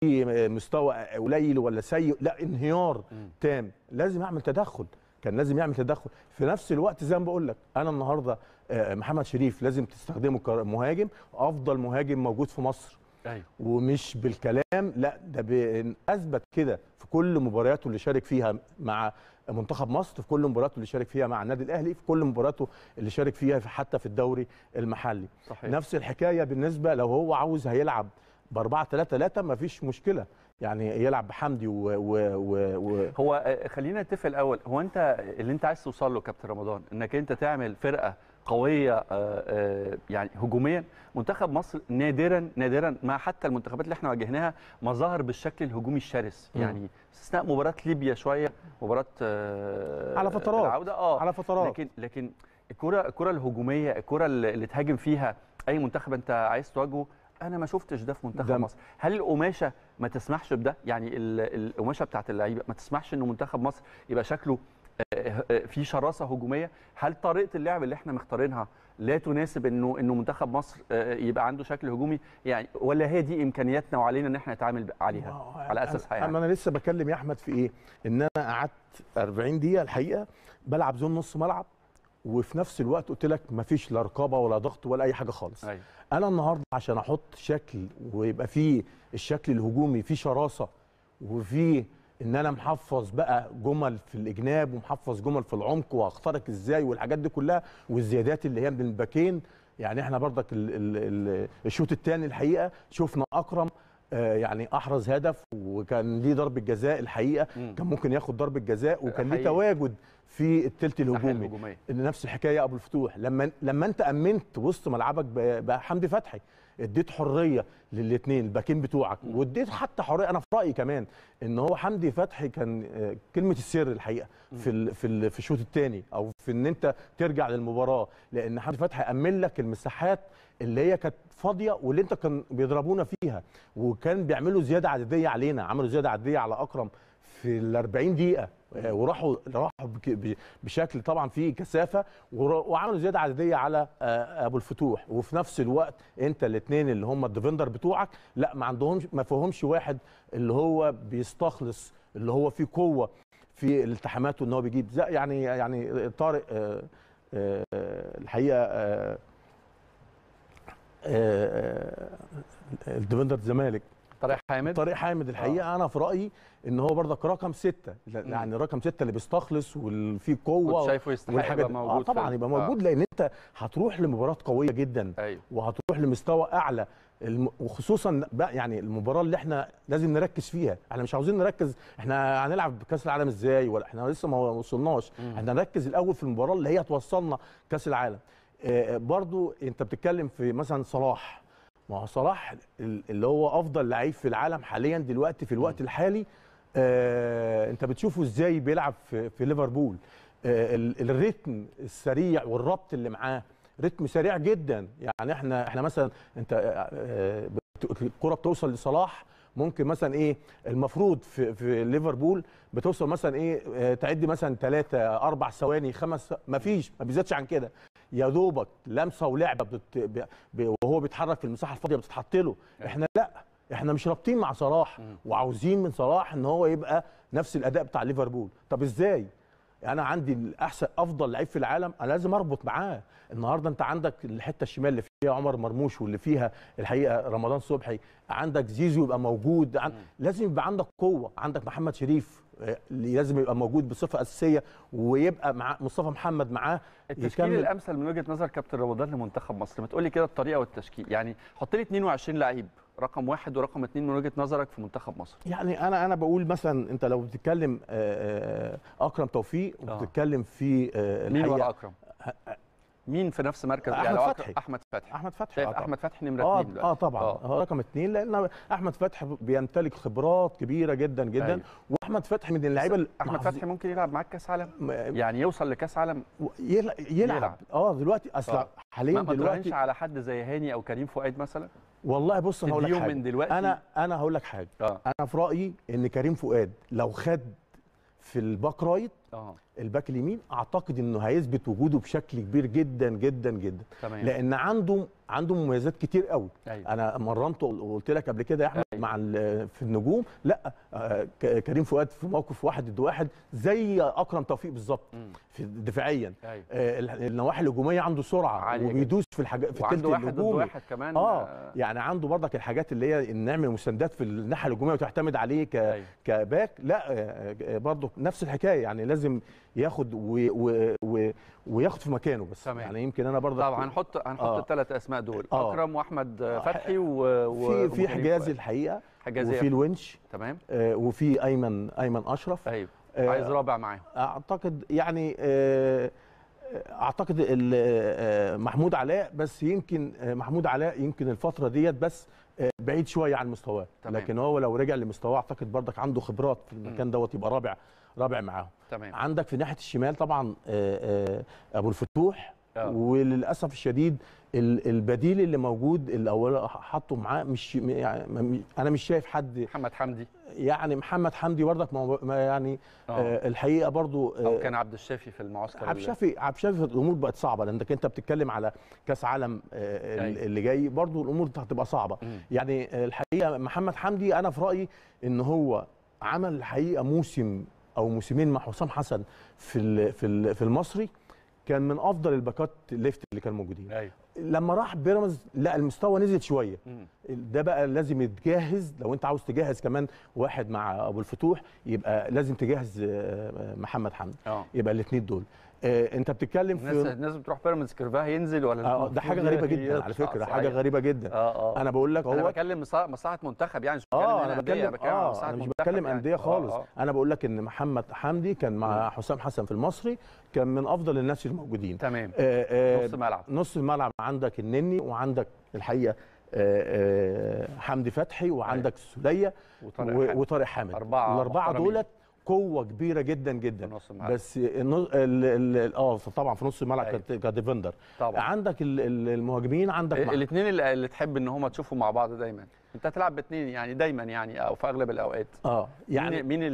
[SPEAKER 4] مستوى قليل ولا سيء لا انهيار مم. تام لازم اعمل تدخل كان لازم يعمل تدخل في نفس الوقت زي ما بقول لك انا النهارده آه، محمد شريف لازم تستخدمه كمهاجم افضل مهاجم موجود في مصر أيوه. ومش بالكلام لا ده اثبت كده في كل مبارياته اللي شارك فيها مع منتخب مصر في كل مباراته اللي شارك فيها مع النادي الاهلي في كل مباراته اللي شارك فيها حتى في الدوري المحلي صحيح. نفس الحكايه بالنسبه لو هو عاوز هيلعب ب 4 3 3 مفيش مشكله يعني يلعب بحمدي و, و, و, و هو آه، خلينا نتفق الاول هو انت اللي انت عايز توصل له كابتن
[SPEAKER 1] رمضان انك انت تعمل فرقه قويه آه، آه، يعني هجوميا منتخب مصر نادرا نادرا مع حتى المنتخبات اللي احنا واجهناها ما ظهر بالشكل الهجومي الشرس يعني استثناء مباراه ليبيا شويه مباراه على فترات العوده اه على فترات لكن لكن الكره الكره الهجوميه الكره اللي تهاجم فيها اي منتخب انت عايز تواجهه انا ما شفتش ده في منتخب مصر هل القماشه ما تسمحش بده يعني القماشه بتاعت اللعيبه ما تسمحش ان منتخب مصر يبقى شكله آه، آه، آه، في شراسه هجوميه هل طريقه اللعب اللي احنا مختارينها لا تناسب انه انه منتخب مصر يبقى عنده شكل هجومي يعني ولا هي دي امكانياتنا وعلينا ان احنا نتعامل عليها على اساسها يعني انا
[SPEAKER 4] لسه بكلم يا احمد في ايه ان انا قعدت 40 دقيقه الحقيقه بلعب زون نص ملعب وفي نفس الوقت قلت لك مفيش لا رقابه ولا ضغط ولا اي حاجه خالص أيوة. انا النهارده عشان احط شكل ويبقى فيه الشكل الهجومي فيه شراسه وفيه ان انا محفظ بقى جمل في الاجناب ومحفظ جمل في العمق واخترق ازاي والحاجات دي كلها والزيادات اللي هي من الباكين يعني احنا برضك الشوط الثاني الحقيقه شفنا اكرم آه، يعني احرز هدف وكان ليه ضربه جزاء الحقيقه مم. كان ممكن ياخد ضربه جزاء وكان ليه تواجد في الثلث الهجومي نفس الحكايه ابو الفتوح لما لما انت امنت وسط ملعبك بحمدي فتحي اديت حريه للاثنين الباكين بتوعك واديت حتى حريه انا في رايي كمان ان هو حمدي فتحي كان آه، كلمه السر الحقيقه في الـ في الـ في الشوط الثاني او في ان انت ترجع للمباراه لان حمدي فتحي امن لك المساحات اللي هي كانت فاضيه واللي انت كان بيضربونا فيها وكان بيعملوا زياده عدديه علينا عملوا زياده عدديه على اكرم في ال 40 دقيقه آه، وراحوا راحوا بشكل طبعا فيه كثافه وعملوا زياده عدديه على آه، ابو الفتوح وفي نفس الوقت انت الاثنين اللي هم الديفندر بتوعك لا ما عندهمش ما فيهمش واحد اللي هو بيستخلص اللي هو فيه قوه في التحاماته ان هو بيجيب يعني يعني طارق آه، الحقيقه الديفندر الزمالك طارق حامد طارق حامد الحقيقه آه. انا في رايي ان هو برضك رقم ستة يعني رقم ستة اللي بيستخلص واللي فيه قوه شايفه يستحق آه، يبقى موجود آه طبعا يبقى موجود لان انت هتروح لمباراه قويه جدا أيوه. وهتروح لمستوى اعلى الم... وخصوصا بقى يعني المباراه اللي احنا لازم نركز فيها احنا مش عاوزين نركز احنا هنلعب بكاس العالم ازاي ولا احنا لسه ما وصلناش احنا نركز الاول في المباراه اللي هي توصلنا كاس العالم آه برضو انت بتتكلم في مثلا صلاح ما هو صلاح اللي هو افضل لعيب في العالم حاليا دلوقتي في الوقت الحالي آه انت بتشوفه ازاي بيلعب في, في ليفربول آه الريتم السريع والربط اللي معاه رتم سريع جدا يعني احنا احنا مثلا انت آه, آه، بتوصل لصلاح ممكن مثلا ايه المفروض في, في ليفربول بتوصل مثلا ايه آه، تعد مثلا ثلاثة أربع ثواني خمس ما فيش ما بيزيدش عن كده يا دوبك لمسه ولعبه بت... ب... ب... وهو بيتحرك في المساحه الفاضيه بتتحط له احنا لا احنا مش رابطين مع صلاح وعاوزين من صلاح ان هو يبقى نفس الاداء بتاع ليفربول طب ازاي انا عندي الاحسن افضل لعيب في العالم انا لازم اربط معاه النهارده انت عندك الحته الشمال اللي فيها عمر مرموش واللي فيها الحقيقه رمضان صبحي عندك زيزو يبقى موجود عن... لازم يبقى عندك قوه عندك محمد شريف آه، لازم يبقى موجود بصفه اساسيه ويبقى مع مصطفى محمد معاه التشكيل يكمل. الامثل من وجهه نظر كابتن رمضان لمنتخب مصر ما تقول
[SPEAKER 1] لي كده الطريقه والتشكيل يعني حط لي 22 لعيب رقم واحد ورقم اثنين من وجهه نظرك في منتخب مصر
[SPEAKER 4] يعني انا انا بقول مثلا انت لو بتتكلم آه، آه، اكرم توفيق وبتتكلم في مين ورا
[SPEAKER 1] اكرم مين في نفس مركز احمد يعني فتحي احمد فتحي احمد فتحي آه احمد فتحي نمره 2 اه
[SPEAKER 4] اه طبعا آه. آه، رقم اثنين لان احمد فتحي بيمتلك خبرات كبيره جدا جدا أيوه. واحمد فتحي من اللعيبه احمد فتحي ممكن يلعب معاك كاس عالم
[SPEAKER 1] يعني يوصل لكاس عالم
[SPEAKER 4] يلعب, يلعب. اه دلوقتي اصل آه. حاليا ما دلوقتي ما على
[SPEAKER 1] حد زي هاني او كريم فؤاد مثلا
[SPEAKER 4] والله بص انا هقول لك حاجه من دلوقتي انا انا هقول لك حاجه آه. انا في رايي ان كريم فؤاد لو خد في الباك رايت آه. الباك اليمين اعتقد انه هيثبت وجوده بشكل كبير جدا جدا جدا تمام. لان عنده عنده مميزات كتير قوي أيوة. انا مرنته وقلت لك قبل كده يا احمد أيوة. مع في النجوم لا آه، كريم فؤاد في موقف واحد ضد واحد زي اكرم توفيق بالظبط دفاعيا أيوة. آه، النواحي الهجوميه عنده سرعه وبيدوس في الحاجات في التلت واحد الهجومي ضد واحد كمان اه يعني عنده برضك الحاجات اللي هي ان نعمل مساندات في الناحيه الهجوميه وتعتمد عليه ك... أيوة. كباك لا آه، برضه نفس الحكايه يعني لازم ياخد و... و... و... وياخد في مكانه بس سمع. يعني يمكن انا برضه طبعا هنحط هنحط آه.
[SPEAKER 1] الثلاث اسماء دول آه. اكرم واحمد آه. فتحي و في في حجازي الحقيقه حجازي وفي
[SPEAKER 4] الونش تمام آه وفي ايمن ايمن اشرف ايوه آه عايز رابع معاهم اعتقد يعني آه اعتقد آه، محمود علاء بس يمكن آه، محمود علاء يمكن الفتره ديت بس بعيد شويه عن مستواه لكن هو لو رجع لمستواه اعتقد برضك عنده خبرات في المكان دوت يبقى رابع رابع معاهم تمام عندك في ناحيه الشمال طبعا آه، آه، ابو الفتوح أوه. وللاسف الشديد البديل اللي موجود اللي اول حطه معاه مش يعني انا مش شايف حد محمد حمدي يعني محمد حمدي بردك ما يعني أوه. آه، الحقيقه برضو او كان
[SPEAKER 1] عبد الشافي في المعسكر عبد الشافي
[SPEAKER 4] عبد الشافي الامور بقت صعبه لانك انت بتتكلم على كاس عالم أيوه. اللي جاي برضو الامور هتبقى صعبه م. يعني الحقيقه محمد حمدي انا في رايي ان هو عمل الحقيقه موسم او موسمين مع حسام حسن في في في المصري كان من افضل الباكات ليفت اللي كانوا موجودين أيوة. لما راح بيراميدز لا المستوى نزل شويه مم. ده بقى لازم يتجهز لو انت عاوز تجهز كمان واحد مع ابو الفتوح يبقى لازم تجهز آه، محمد حمدي آه. يبقى الاثنين دول آه، انت بتتكلم في الناس الناس
[SPEAKER 1] بتروح بيراميدز كيرفاها ينزل ولا اه ده حاجه غريبه جدا على فكره صحيح. حاجه غريبه جدا آه
[SPEAKER 4] آه. انا بقول لك هو انا
[SPEAKER 1] بتكلم مصلحه منتخب يعني مش آه انا بتكلم آه،, يعني. آه آه مصلحه مش بتكلم انديه يعني. خالص آه
[SPEAKER 4] آه. انا بقول لك ان محمد حمدي كان مع حسام حسن في المصري كان من افضل الناس الموجودين تمام آه آه نص ملعب نص الملعب عندك النني وعندك الحقيقه آه آه حمدي فتحي وعندك السوليه وطارق حامد, وطارق حامد. الاربعه دولت قوه كبيره جدا جدا بس اه طبعا في نص الملعب أيوة. كديفندر عندك المهاجمين عندك الاثنين اللي تحب ان
[SPEAKER 1] هم تشوفهم مع بعض دايما انت هتلعب باثنين يعني دايما يعني او في اغلب الاوقات اه يعني مين, مين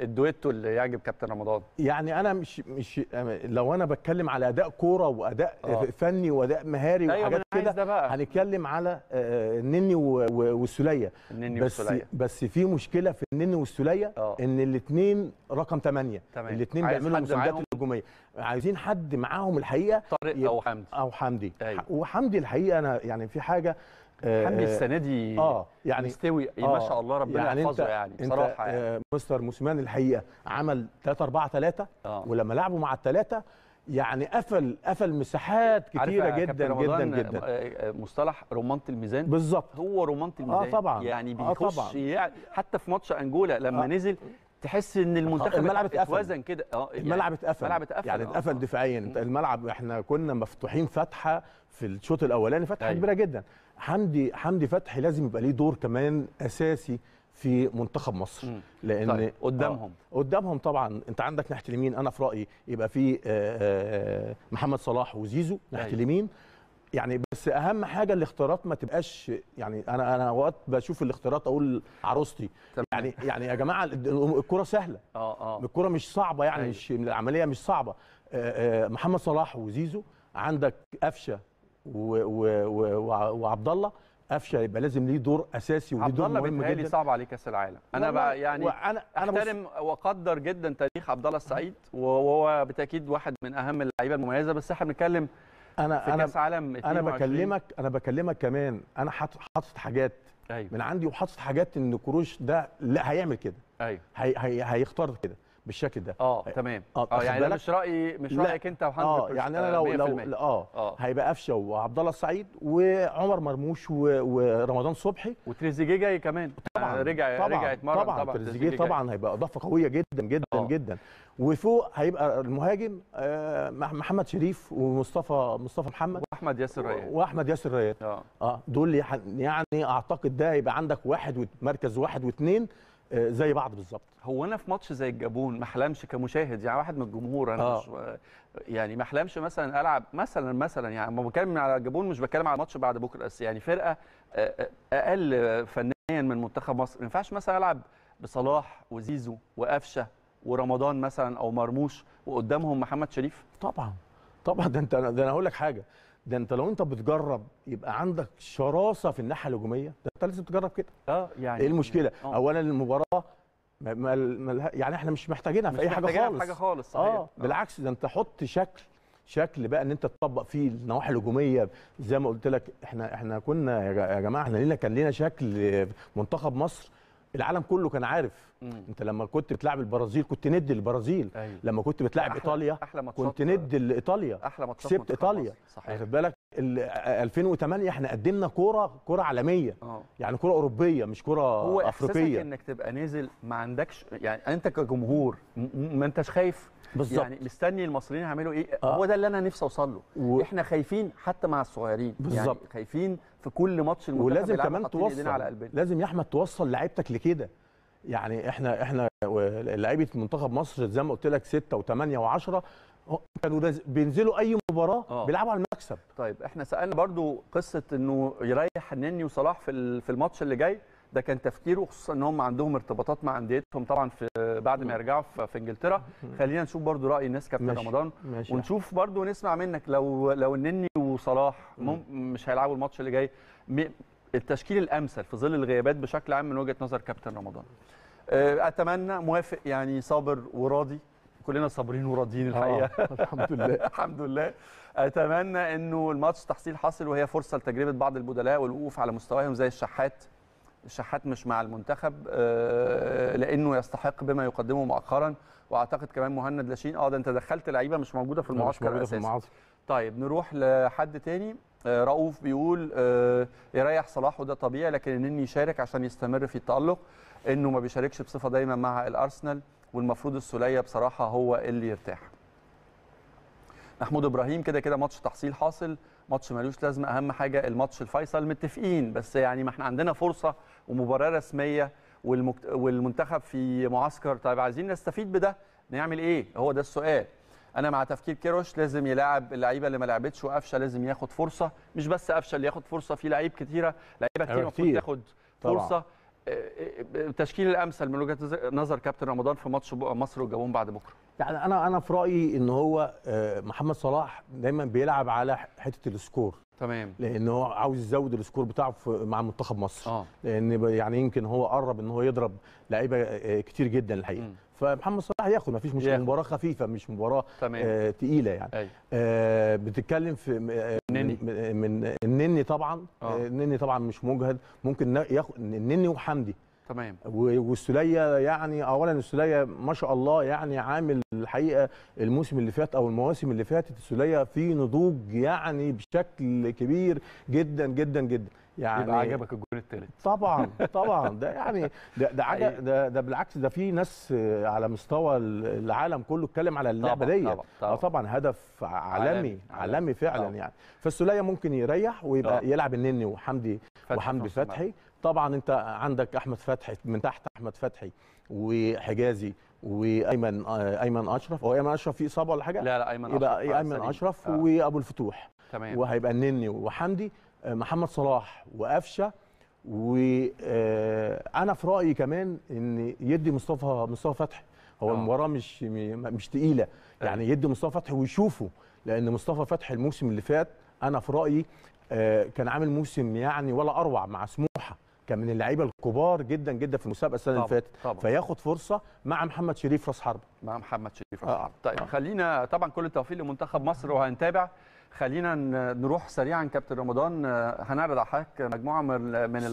[SPEAKER 1] الدويتو اللي يعجب كابتن رمضان
[SPEAKER 4] يعني انا مش مش لو انا بتكلم على اداء كوره واداء آه. فني واداء مهاري أيوة وحاجات كده هنتكلم على النني آه، والسوليه النني بس والسلية. بس في مشكله في النني والسوليه آه. ان الاثنين رقم 8 الاثنين بيعملوا مساندات هجوميه عايزين حد معاهم الحقيقه طارق او حمدي او حمدي أيوة. وحمدي الحقيقه انا يعني في حاجه حمدي آه، السنه دي اه يعني مستوي إيه، آه ما شاء الله ربنا يعني يحفظه يعني بصراحه يعني. آه، مستر موسيمان الحقيقه عمل 3 4 3 آه. ولما لعبوا مع الثلاثه يعني قفل قفل مساحات كتيره جدا جدا جدا
[SPEAKER 1] آه، مصطلح رمانه الميزان بالظبط هو رمانه الميزان اه طبعا يعني بيخش آه طبعًا. يعني حتى في ماتش انجولا لما آه. نزل
[SPEAKER 4] تحس ان المنتخب الملعب اتوزن
[SPEAKER 1] كده اه يعني الملعب اتقفل الملعب اتقفل
[SPEAKER 4] يعني اتقفل دفاعيا الملعب احنا كنا مفتوحين فتحه في الشوط الاولاني فتحه أيوه. كبيره جدا حمدي حمدي فتحي لازم يبقى ليه دور كمان اساسي في منتخب مصر لان طيب. آه، قدامهم آه قدامهم طبعا انت عندك ناحيه اليمين انا في رايي يبقى في آه، آه، محمد صلاح وزيزو ناحيه أيوه. اليمين يعني بس اهم حاجه الاختيارات ما تبقاش يعني انا انا وقت بشوف الاختيارات اقول عروستي طبعا. يعني يعني يا جماعه الكره سهله اه اه الكره مش صعبه يعني أيوه. مش العمليه مش صعبه محمد صلاح وزيزو عندك قفشه وعبد الله قفشه يبقى لازم ليه دور اساسي وليه دور مهم جدا صعب عليه كاس العالم انا بقى يعني انا
[SPEAKER 1] احترم واقدر جدا تاريخ عبد الله السعيد وهو بالتاكيد واحد من اهم اللعيبه المميزه بس احنا بنتكلم انا في انا كاس عالم انا بكلمك
[SPEAKER 4] انا بكلمك كمان انا حاطط حاجات أيوه. من عندي وحاطط حاجات ان كروش ده لا هيعمل كده ايوه هي هي هيختار كده بالشكل ده اه, آه، تمام اه, آه، يعني ده مش
[SPEAKER 1] رايي مش رايك انت وحمد اه يعني انا لو لو
[SPEAKER 4] آه،, اه, هيبقى قفشه وعبد الله السعيد وعمر مرموش ورمضان صبحي وتريزيجيه جاي كمان طبعا رجع طبعا رجع اتمرن طبعا طبعا تريزيجيه طبعا هيبقى اضافه قويه جدا جدا جدا وفوق هيبقى المهاجم محمد شريف ومصطفى مصطفى محمد واحمد ياسر ريان واحمد ياسر ريان اه دول يعني اعتقد ده هيبقى عندك واحد مركز واحد واثنين آه، زي بعض بالظبط هو انا في ماتش زي الجابون ما احلمش كمشاهد يعني واحد من الجمهور انا آه. مش يعني ما
[SPEAKER 1] احلمش مثلا العب مثلا مثلا يعني ما بتكلم على الجابون مش بتكلم على ماتش بعد بكره بس يعني فرقه آه، آه، اقل فنيا من منتخب مصر ما ينفعش مثلا العب بصلاح
[SPEAKER 4] وزيزو وقفشه ورمضان مثلا او مرموش وقدامهم محمد شريف طبعا طبعا ده انت ده انا هقول لك حاجه ده انت لو انت بتجرب يبقى عندك شراسه في الناحيه الهجوميه ده انت لازم تجرب كده اه
[SPEAKER 1] يعني ايه المشكله أوه. اولا
[SPEAKER 4] المباراه ما مال يعني احنا مش محتاجينها في اي حاجه خالص مش حاجه خالص صحيح آه،, اه بالعكس ده انت حط شكل شكل بقى ان انت تطبق فيه النواحي الهجوميه زي ما قلت لك احنا احنا كنا يا جماعه احنا لينا كان لينا شكل منتخب مصر العالم كله كان عارف مم. انت لما كنت بتلعب البرازيل كنت ند للبرازيل أيوة. لما كنت بتلعب أحلى ايطاليا أحلى كنت ند لايطاليا احلى ماتشات كسبت ايطاليا واخد يعني بالك 2008 احنا قدمنا كوره كوره عالميه أوه. يعني كوره اوروبيه مش كوره هو افريقيه هو انك
[SPEAKER 1] تبقى نازل ما عندكش يعني انت كجمهور ما انتش خايف بالظبط يعني مستني المصريين يعملوا ايه آه. هو ده اللي انا نفسي اوصل له و... احنا خايفين حتى مع الصغيرين يعني بالظبط يعني خايفين في كل ماتش المنتخب ولازم كمان توصل على قلبنا.
[SPEAKER 4] لازم يا احمد توصل لعيبتك لكده يعني احنا احنا لعيبه منتخب مصر زي ما قلت لك 6 و8 و10 كانوا بينزلوا اي مباراه آه. بيلعبوا على المكسب طيب احنا سالنا برضو قصه انه يريح
[SPEAKER 1] النني وصلاح في في الماتش اللي جاي ده كان تفكيره خصوصا ان هم عندهم ارتباطات مع انديتهم طبعا في بعد ما يرجعوا في انجلترا خلينا نشوف برضو راي الناس كابتن رمضان ماشي. ونشوف برضو نسمع منك لو لو النني وصلاح مش هيلعبوا الماتش اللي جاي التشكيل الامثل في ظل الغيابات بشكل عام من وجهه نظر كابتن رمضان آه، اتمنى موافق يعني صابر وراضي كلنا صابرين وراضيين آه، الحقيقه آه. الحمد لله الحمد لله اتمنى انه الماتش تحصيل حاصل وهي فرصه لتجربه بعض البدلاء والوقوف على مستواهم زي الشحات شحات مش مع المنتخب آه، لانه يستحق بما يقدمه مؤخرا واعتقد كمان مهند لاشين اه ده انت دخلت لعيبه مش موجوده في المعسكر مش موجوده في المعسكر طيب نروح لحد تاني آه، رؤوف بيقول آه، يريح صلاح وده طبيعي لكن انني يشارك عشان يستمر في التالق انه ما بيشاركش بصفه دايما مع الارسنال والمفروض السوليه بصراحه هو اللي يرتاح محمود ابراهيم كده كده ماتش تحصيل حاصل ماتش ملوش لازمه اهم حاجه الماتش الفيصل متفقين بس يعني ما احنا عندنا فرصه ومباراه رسميه والمكت... والمنتخب في معسكر طيب عايزين نستفيد بده نعمل ايه هو ده السؤال انا مع تفكير كيروش لازم يلاعب اللعيبه اللي ما لعبتش وقفشه لازم ياخد فرصه مش بس قفشه اللي ياخد فرصه في لعيب كتيره لعيبه كتير أيوة، المفروض تاخد فرصه طبعا. التشكيل الامثل من وجهه نظر كابتن رمضان في ماتش مصر والجابون بعد بكره
[SPEAKER 4] يعني انا انا في رايي ان هو آه، محمد صلاح دايما بيلعب على حته السكور تمام لان هو عاوز يزود السكور بتاعه مع منتخب مصر آه. لان يعني يمكن هو قرب ان هو يضرب لعيبه آه، كتير جدا الحقيقه م. فمحمد صلاح ياخد مفيش مشكله ياخد. مباراه خفيفه مش مباراه تمام. آه تقيله يعني أيوة. آه بتتكلم في آه، نني. من النني طبعا آه. النني آه، طبعا مش مجهد ممكن ياخد النني وحمدي تمام والسوليه يعني اولا السوليه ما شاء الله يعني عامل الحقيقه الموسم اللي فات او المواسم اللي فاتت السوليه في نضوج يعني بشكل كبير جدا جدا جدا يعني يبقى عجبك الجول الثالث طبعا طبعا ده يعني ده ده عجب أيوة. ده, ده بالعكس ده في ناس على مستوى العالم كله اتكلم على اللعبه ديت طبعا, طبعا, آه، طبعا هدف عالمي عالمي, عالمي فعلا طبعا. يعني فالسوليه ممكن يريح ويبقى طبعا. يلعب النني وحمدي وحمدي فتحي طبعا انت عندك احمد فتحي من تحت احمد فتحي وحجازي وايمن آه، ايمن اشرف هو ايمن اشرف فيه اصابه ولا حاجه لا لا ايمن اشرف يبقى ايمن آه، اشرف وابو الفتوح تمام وهيبقى النني وحمدي آه، محمد صلاح وقفشه وانا آه، في رايي كمان ان يدي مصطفى مصطفى فتحي هو المباراه آه. مش مش تقيله يعني يدي مصطفى فتحي ويشوفه لان مصطفى فتحي الموسم اللي فات انا في رايي كان عامل موسم يعني ولا اروع مع سموحه كان من اللعيبه الكبار جدا جدا في المسابقه السنه اللي فاتت فياخد فرصه مع محمد شريف راس حربه مع محمد شريف راس حربه
[SPEAKER 1] طيب آه. خلينا طبعا كل التوفيق لمنتخب مصر وهنتابع خلينا نروح سريعا كابتن رمضان آه، هنعرض على حضرتك مجموعه من من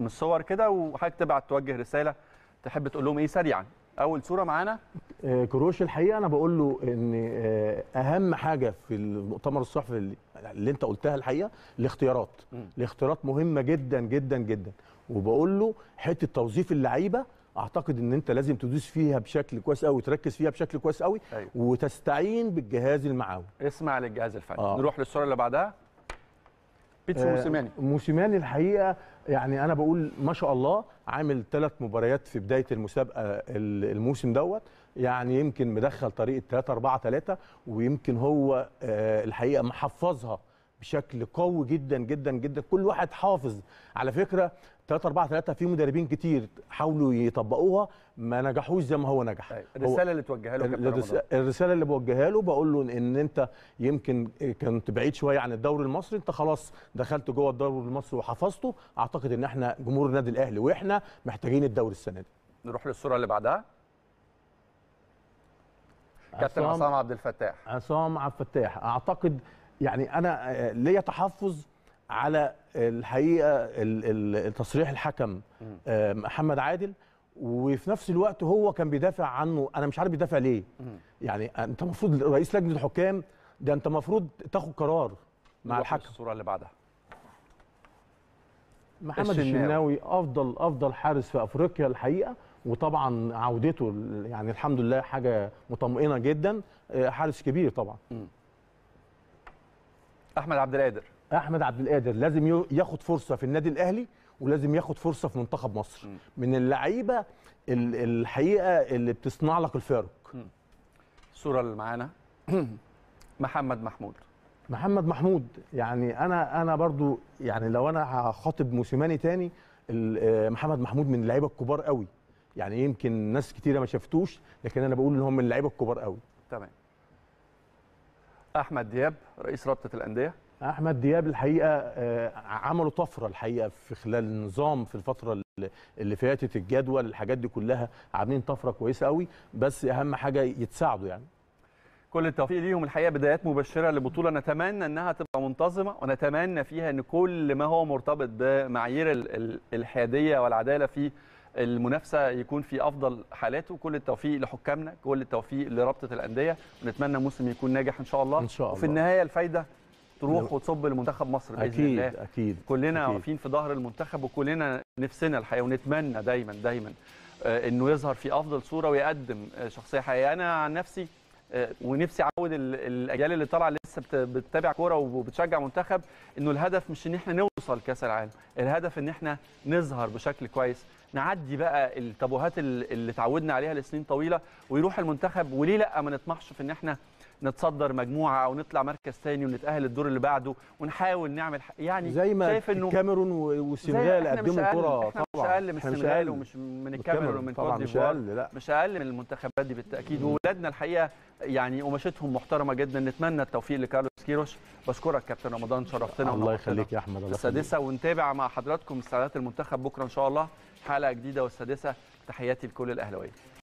[SPEAKER 1] الصور كده وحضرتك تبعت توجه رساله تحب تقول لهم ايه سريعا اول صوره معانا
[SPEAKER 4] آه، كروش الحقيقه انا بقول له ان آه، اهم حاجه في المؤتمر الصحفي اللي, انت قلتها الحقيقه الاختيارات الاختيارات مهمه جدا جدا جدا وبقول له حته توظيف اللعيبه اعتقد ان انت لازم تدوس فيها بشكل كويس قوي وتركز فيها بشكل كويس قوي أيوة. وتستعين بالجهاز المعاون اسمع
[SPEAKER 1] للجهاز الفني آه. نروح للصوره اللي بعدها
[SPEAKER 4] بيتسو آه موسيماني موسيماني الحقيقه يعني انا بقول ما شاء الله عامل ثلاث مباريات في بدايه المسابقه الموسم دوت يعني يمكن مدخل طريقه 3 4 3 ويمكن هو آه الحقيقه محفظها بشكل قوي جدا جدا جدا كل واحد حافظ على فكره 3 4 3 في مدربين كتير حاولوا يطبقوها ما نجحوش زي ما هو نجح طيب، الرساله هو اللي توجهها له الرس... الرساله اللي بوجهها له بقول له ان انت يمكن كنت بعيد شويه عن الدوري المصري انت خلاص دخلت جوه الدوري المصري وحفظته اعتقد ان احنا جمهور النادي الاهلي واحنا محتاجين الدوري السنه دي
[SPEAKER 1] نروح للصوره اللي بعدها
[SPEAKER 4] كابتن عصام عبد الفتاح عصام عبد الفتاح اعتقد يعني انا آه، ليا تحفظ على الحقيقه تصريح الحكم آه، محمد عادل وفي نفس الوقت هو كان بيدافع عنه انا مش عارف بيدافع ليه يعني آه، انت المفروض رئيس لجنه الحكام ده انت المفروض تاخد قرار مع الحكم الصوره اللي بعدها محمد الشناوي افضل افضل حارس في افريقيا الحقيقه وطبعا عودته يعني الحمد لله حاجه مطمئنه جدا حارس كبير طبعا م. احمد عبد القادر احمد عبد القادر لازم ياخد فرصه في النادي الاهلي ولازم ياخد فرصه في منتخب مصر م. من اللعيبه الحقيقه اللي بتصنع لك الفارق الصوره اللي معانا محمد محمود محمد محمود يعني انا انا برضو يعني لو انا هخاطب موسيماني تاني آه، محمد محمود من اللعيبه الكبار قوي يعني يمكن ناس كتيره ما شافتوش لكن انا بقول ان هو من اللعيبه الكبار قوي تمام احمد دياب رئيس رابطه الانديه احمد دياب الحقيقه آه، عملوا طفره الحقيقه في خلال النظام في الفتره اللي فاتت الجدول الحاجات دي كلها عاملين طفره كويسه قوي بس اهم حاجه يتساعدوا يعني كل التوفيق ليهم الحقيقه بدايات مبشره
[SPEAKER 1] لبطوله نتمنى انها تبقى منتظمه ونتمنى فيها ان كل ما هو مرتبط بمعايير الحياديه والعداله في المنافسه يكون في افضل حالاته كل التوفيق لحكامنا كل التوفيق لرابطه الانديه ونتمنى موسم يكون ناجح ان شاء الله ان شاء الله وفي النهايه الفايده تروح نعم. وتصب لمنتخب مصر باذن أكيد الله اكيد كلنا واقفين في ظهر المنتخب وكلنا نفسنا الحقيقه ونتمنى دايما دايما آه، انه يظهر في افضل صوره ويقدم آه، شخصيه حقيقيه انا عن نفسي آه، ونفسي اعود الاجيال اللي طالعه لسه بتتابع كوره وبتشجع منتخب انه الهدف مش ان احنا نوصل كاس العالم الهدف ان احنا نظهر بشكل كويس نعدي بقى التابوهات اللي اتعودنا عليها لسنين طويله ويروح المنتخب وليه لا ما نطمحش في ان احنا نتصدر مجموعه او نطلع مركز ثاني ونتاهل الدور اللي بعده ونحاول نعمل يعني زي ما شايف انه
[SPEAKER 4] الكاميرون والسنغال قدموا كره طبعا مش اقل من السنغال ومش
[SPEAKER 1] من الكاميرون ومن كوت ديفوار مش, لا. مش اقل من المنتخبات دي بالتاكيد واولادنا الحقيقه يعني قماشتهم محترمه جدا نتمنى التوفيق لكارلوس كيروش بشكرك كابتن رمضان شرفتنا الله يخليك يا احمد الله السادسه ونتابع مع حضراتكم استعدادات المنتخب بكره ان شاء الله حلقه جديده والسادسه تحياتي لكل الاهلاويه